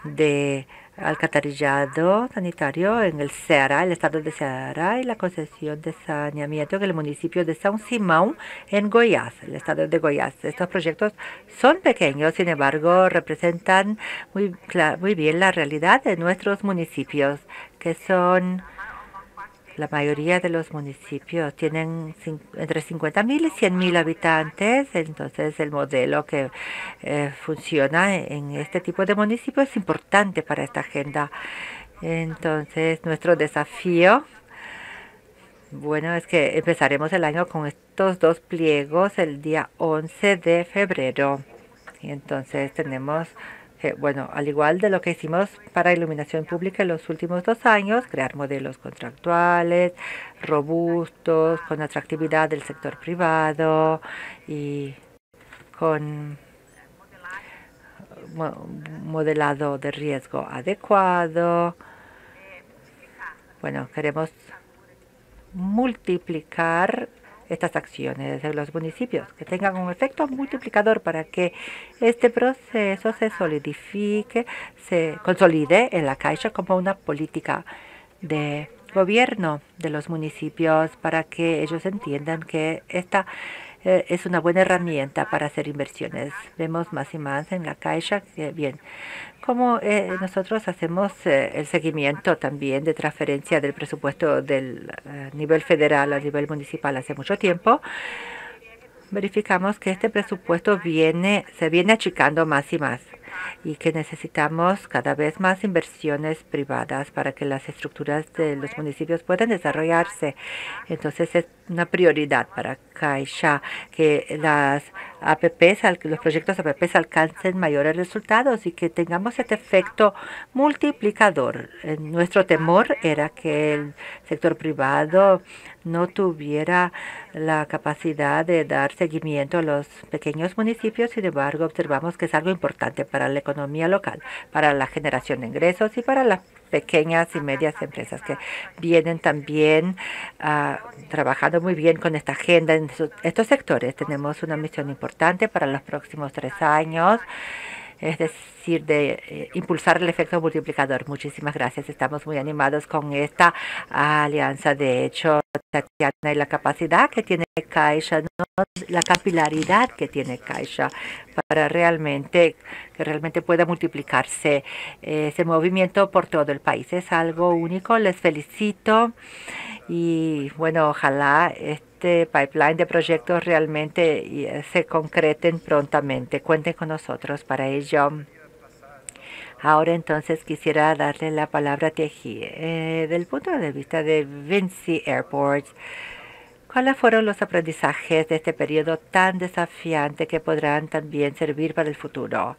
[SPEAKER 1] de alcantarillado sanitario en el Ceará, el estado de Ceará, y la concesión de saneamiento en el municipio de San Simón, en Goiás, el estado de Goiás. Estos proyectos son pequeños, sin embargo, representan muy, muy bien la realidad de nuestros municipios, que son la mayoría de los municipios tienen entre 50.000 y 100.000 habitantes, entonces el modelo que eh, funciona en este tipo de municipios es importante para esta agenda. Entonces, nuestro desafío, bueno, es que empezaremos el año con estos dos pliegos el día 11 de febrero. Y entonces tenemos eh, bueno, al igual de lo que hicimos para iluminación pública en los últimos dos años, crear modelos contractuales robustos, con atractividad del sector privado y con modelado de riesgo adecuado. Bueno, queremos multiplicar estas acciones de los municipios, que tengan un efecto multiplicador para que este proceso se solidifique, se consolide en la Caixa como una política de gobierno de los municipios para que ellos entiendan que esta eh, es una buena herramienta para hacer inversiones. Vemos más y más en la Caixa que, bien, como eh, nosotros hacemos eh, el seguimiento también de transferencia del presupuesto del eh, nivel federal a nivel municipal hace mucho tiempo, verificamos que este presupuesto viene se viene achicando más y más y que necesitamos cada vez más inversiones privadas para que las estructuras de los municipios puedan desarrollarse. Entonces es una prioridad para Caixa que las APPs, los proyectos APPs alcancen mayores resultados y que tengamos este efecto multiplicador. Eh, nuestro temor era que el sector privado no tuviera la capacidad de dar seguimiento a los pequeños municipios, sin embargo, observamos que es algo importante para la economía local, para la generación de ingresos y para la pequeñas y medias empresas que vienen también ah, trabajando muy bien con esta agenda en estos sectores. Tenemos una misión importante para los próximos tres años es decir, de eh, impulsar el efecto multiplicador. Muchísimas gracias. Estamos muy animados con esta alianza. De hecho, Tatiana, y la capacidad que tiene Caixa, la capilaridad que tiene Caixa para realmente que realmente pueda multiplicarse eh, ese movimiento por todo el país. Es algo único. Les felicito y bueno, ojalá eh, este pipeline de proyectos realmente eh, se concreten prontamente. Cuenten con nosotros para ello. Ahora entonces quisiera darle la palabra a Teji. Eh, del punto de vista de Vinci Airports, ¿Cuáles fueron los aprendizajes de este periodo tan desafiante que podrán también servir para el futuro,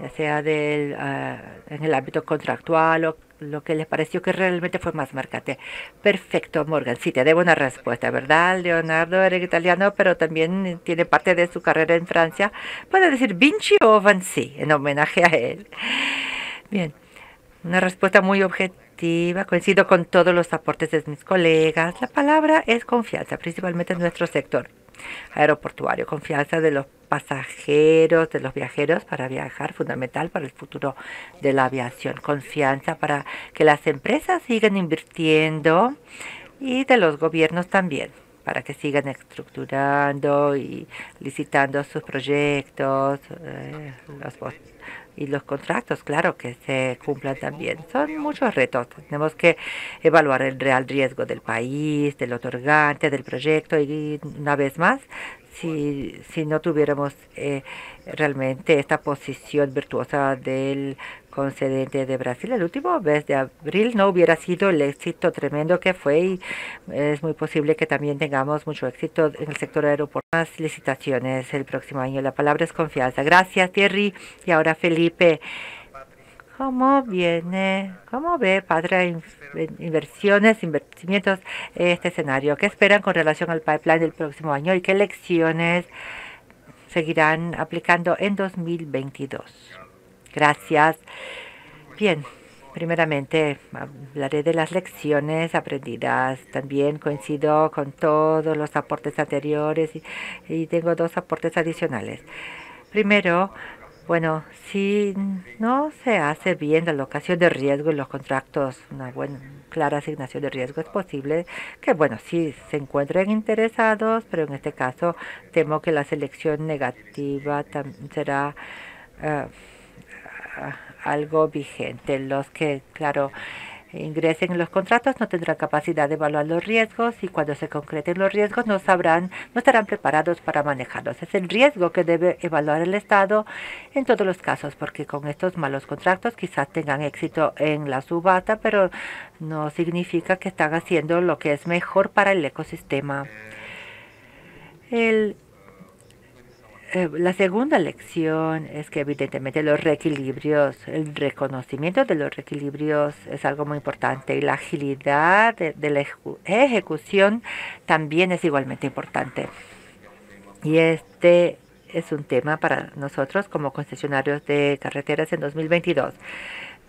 [SPEAKER 1] ya sea del, ah, en el ámbito contractual o lo que les pareció que realmente fue más marcante. Perfecto, Morgan. Sí, te debo una respuesta, ¿verdad? Leonardo era italiano, pero también tiene parte de su carrera en Francia. Puede decir Vinci o Sí, en homenaje a él. Bien, una respuesta muy objetiva. Coincido con todos los aportes de mis colegas. La palabra es confianza, principalmente en nuestro sector aeroportuario, confianza de los pasajeros, de los viajeros para viajar, fundamental para el futuro de la aviación, confianza para que las empresas sigan invirtiendo y de los gobiernos también para que sigan estructurando y licitando sus proyectos eh, y los contratos, claro, que se cumplan también. Son muchos retos. Tenemos que evaluar el real riesgo del país, del otorgante, del proyecto y una vez más, si, no tuviéramos eh, realmente esta posición virtuosa del concedente de Brasil. El último mes de abril no hubiera sido el éxito tremendo que fue y es muy posible que también tengamos mucho éxito en el sector aeroportuario. Más licitaciones el próximo año. La palabra es confianza. Gracias, Thierry. Y ahora Felipe. ¿Cómo viene, cómo ve, padre, inversiones, invertimientos, este escenario? ¿Qué esperan con relación al pipeline del próximo año y qué lecciones seguirán aplicando en 2022? Gracias. Bien, primeramente hablaré de las lecciones aprendidas. También coincido con todos los aportes anteriores y, tengo dos aportes adicionales. Primero, bueno, si no se hace bien la locación de riesgo en los contratos, una buena, clara asignación de riesgo es posible que, bueno, sí se encuentren interesados, pero en este caso temo que la selección negativa será eh, algo vigente. Los que, claro, ingresen en los contratos no tendrán capacidad de evaluar los riesgos y cuando se concreten los riesgos no sabrán, no estarán preparados para manejarlos. Es el riesgo que debe evaluar el Estado en todos los casos, porque con estos malos contratos quizás tengan éxito en la subasta, pero no significa que están haciendo lo que es mejor para el ecosistema. El eh, la segunda lección es que evidentemente los reequilibrios, el reconocimiento de los reequilibrios es algo muy importante y la agilidad de, la ejecución también es igualmente importante. Y este es un tema para nosotros como concesionarios de carreteras en 2022.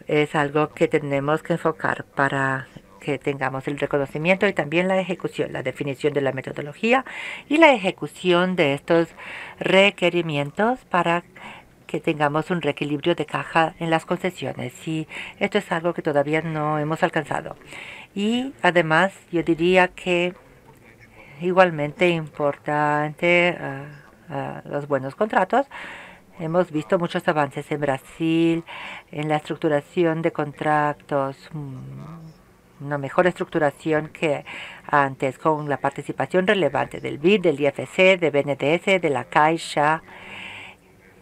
[SPEAKER 1] Es algo que tenemos que enfocar para que tengamos el reconocimiento y también la ejecución, la definición de la metodología y la ejecución de estos requerimientos para que tengamos un reequilibrio de caja en las concesiones y esto es algo que todavía no hemos alcanzado. Y además yo diría que igualmente importante ah, ah, los buenos contratos. Hemos visto muchos avances en Brasil, en la estructuración de contratos mm, una mejor estructuración que antes, con la participación relevante del BID, del IFC, de BNDS, de la Caixa,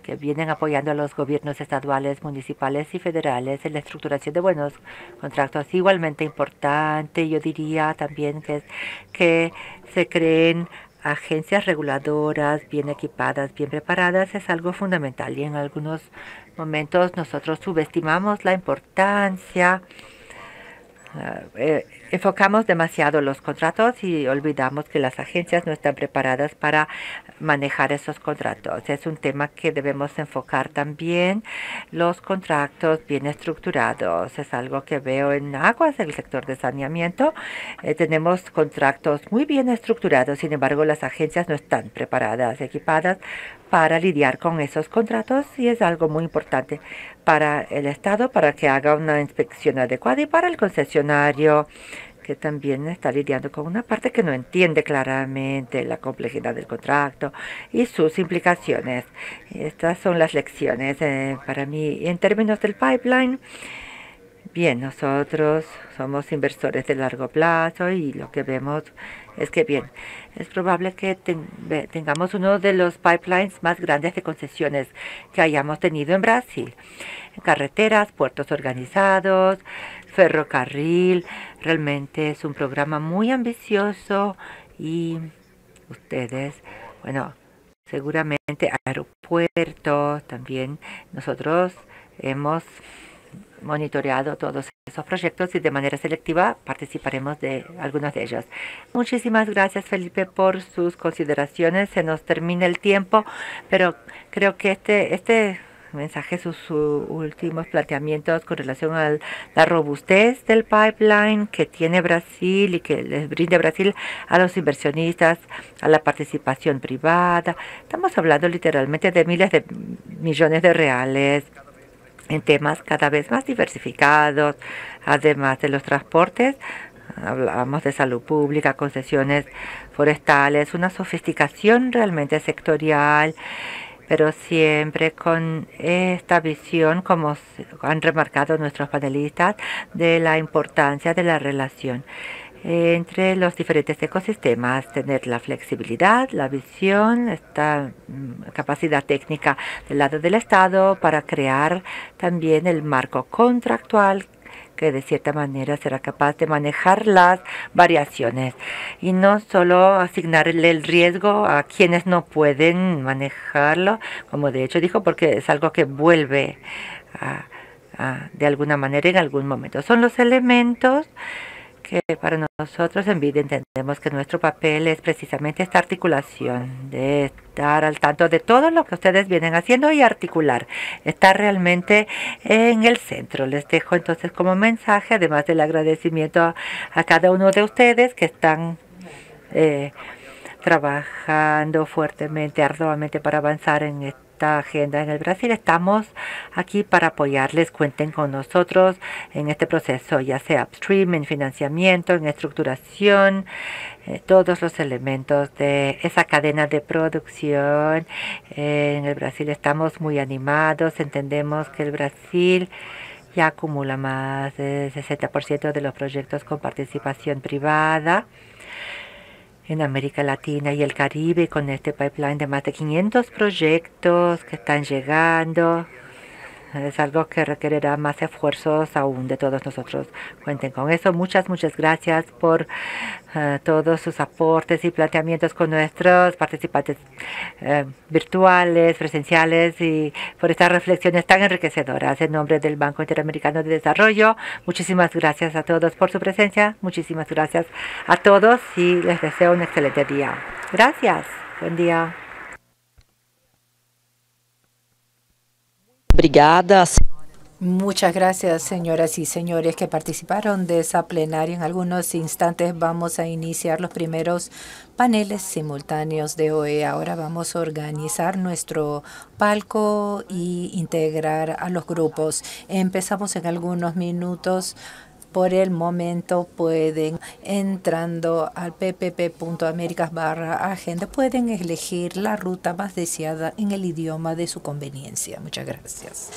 [SPEAKER 1] que vienen apoyando a los gobiernos estaduales, municipales y federales en la estructuración de buenos contratos. Igualmente importante, yo diría también que, que se creen agencias reguladoras bien equipadas, bien preparadas, es algo fundamental y en algunos momentos nosotros subestimamos la importancia Ah, eh, enfocamos demasiado los contratos y olvidamos que las agencias no están preparadas para manejar esos contratos. Es un tema que debemos enfocar también los contratos bien estructurados. Es algo que veo en aguas, el sector de saneamiento. Eh, tenemos contratos muy bien estructurados, sin embargo las agencias no están preparadas, equipadas para lidiar con esos contratos y es algo muy importante para el Estado para que haga una inspección adecuada y para el concesionario que también está lidiando con una parte que no entiende claramente la complejidad del contrato y sus implicaciones. Estas son las lecciones eh, para mí. En términos del pipeline, Bien, nosotros somos inversores de largo plazo y lo que vemos es que bien, es probable que tengamos uno de los pipelines más grandes de concesiones que hayamos tenido en Brasil. Carreteras, puertos organizados, ferrocarril, realmente es un programa muy ambicioso y ustedes, bueno, seguramente aeropuertos también nosotros hemos monitoreado todos esos proyectos y de manera selectiva participaremos de algunos de ellos. Muchísimas gracias, Felipe, por sus consideraciones. Se nos termina el tiempo, pero creo que este, este mensaje, sus, últimos planteamientos con relación a la robustez del pipeline que tiene Brasil y que les brinde Brasil a los inversionistas, a la participación privada. Estamos hablando literalmente de miles de millones de reales en temas cada vez más diversificados, además de los transportes, hablamos de salud pública, concesiones forestales, una sofisticación realmente sectorial, pero siempre con esta visión, como han remarcado nuestros panelistas, de la importancia de la relación entre los diferentes ecosistemas, tener la flexibilidad, la visión, esta mm, capacidad técnica del lado del Estado para crear también el marco contractual que de cierta manera será capaz de manejar las variaciones y no solo asignarle el riesgo a quienes no pueden manejarlo, como de hecho dijo, porque es algo que vuelve de alguna manera en algún momento. Son los elementos para nosotros en vida entendemos que nuestro papel es precisamente esta articulación, de estar al tanto de todo lo que ustedes vienen haciendo y articular, estar realmente en el centro. Les dejo entonces como mensaje, además del agradecimiento a, cada uno de ustedes que están... Eh, trabajando fuertemente, arduamente para avanzar en este agenda en el Brasil. Estamos aquí para apoyarles. Cuenten con nosotros en este proceso, ya sea upstream, en financiamiento, en estructuración, eh, todos los elementos de esa cadena de producción. Eh, en el Brasil estamos muy animados. Entendemos que el Brasil ya acumula más del 60% de los proyectos con participación privada en América Latina y el Caribe con este pipeline de más de 500 proyectos que están llegando es algo que requerirá más esfuerzos aún de todos nosotros. Cuenten con eso. Muchas, muchas gracias por eh, todos sus aportes y planteamientos con nuestros participantes eh, virtuales, presenciales y por estas reflexiones tan enriquecedoras. En nombre del Banco Interamericano de Desarrollo, muchísimas gracias a todos por su presencia. Muchísimas gracias a todos y les deseo un excelente día.
[SPEAKER 2] Gracias. Buen día. Muchas gracias, señoras y señores que participaron de esa plenaria. En algunos instantes vamos a iniciar los primeros paneles simultáneos de hoy. Ahora vamos a organizar nuestro palco e integrar a los grupos. Empezamos en algunos minutos por el momento pueden, entrando al ppp.americas barra agenda, pueden elegir la ruta más deseada en el idioma de su conveniencia. Muchas gracias.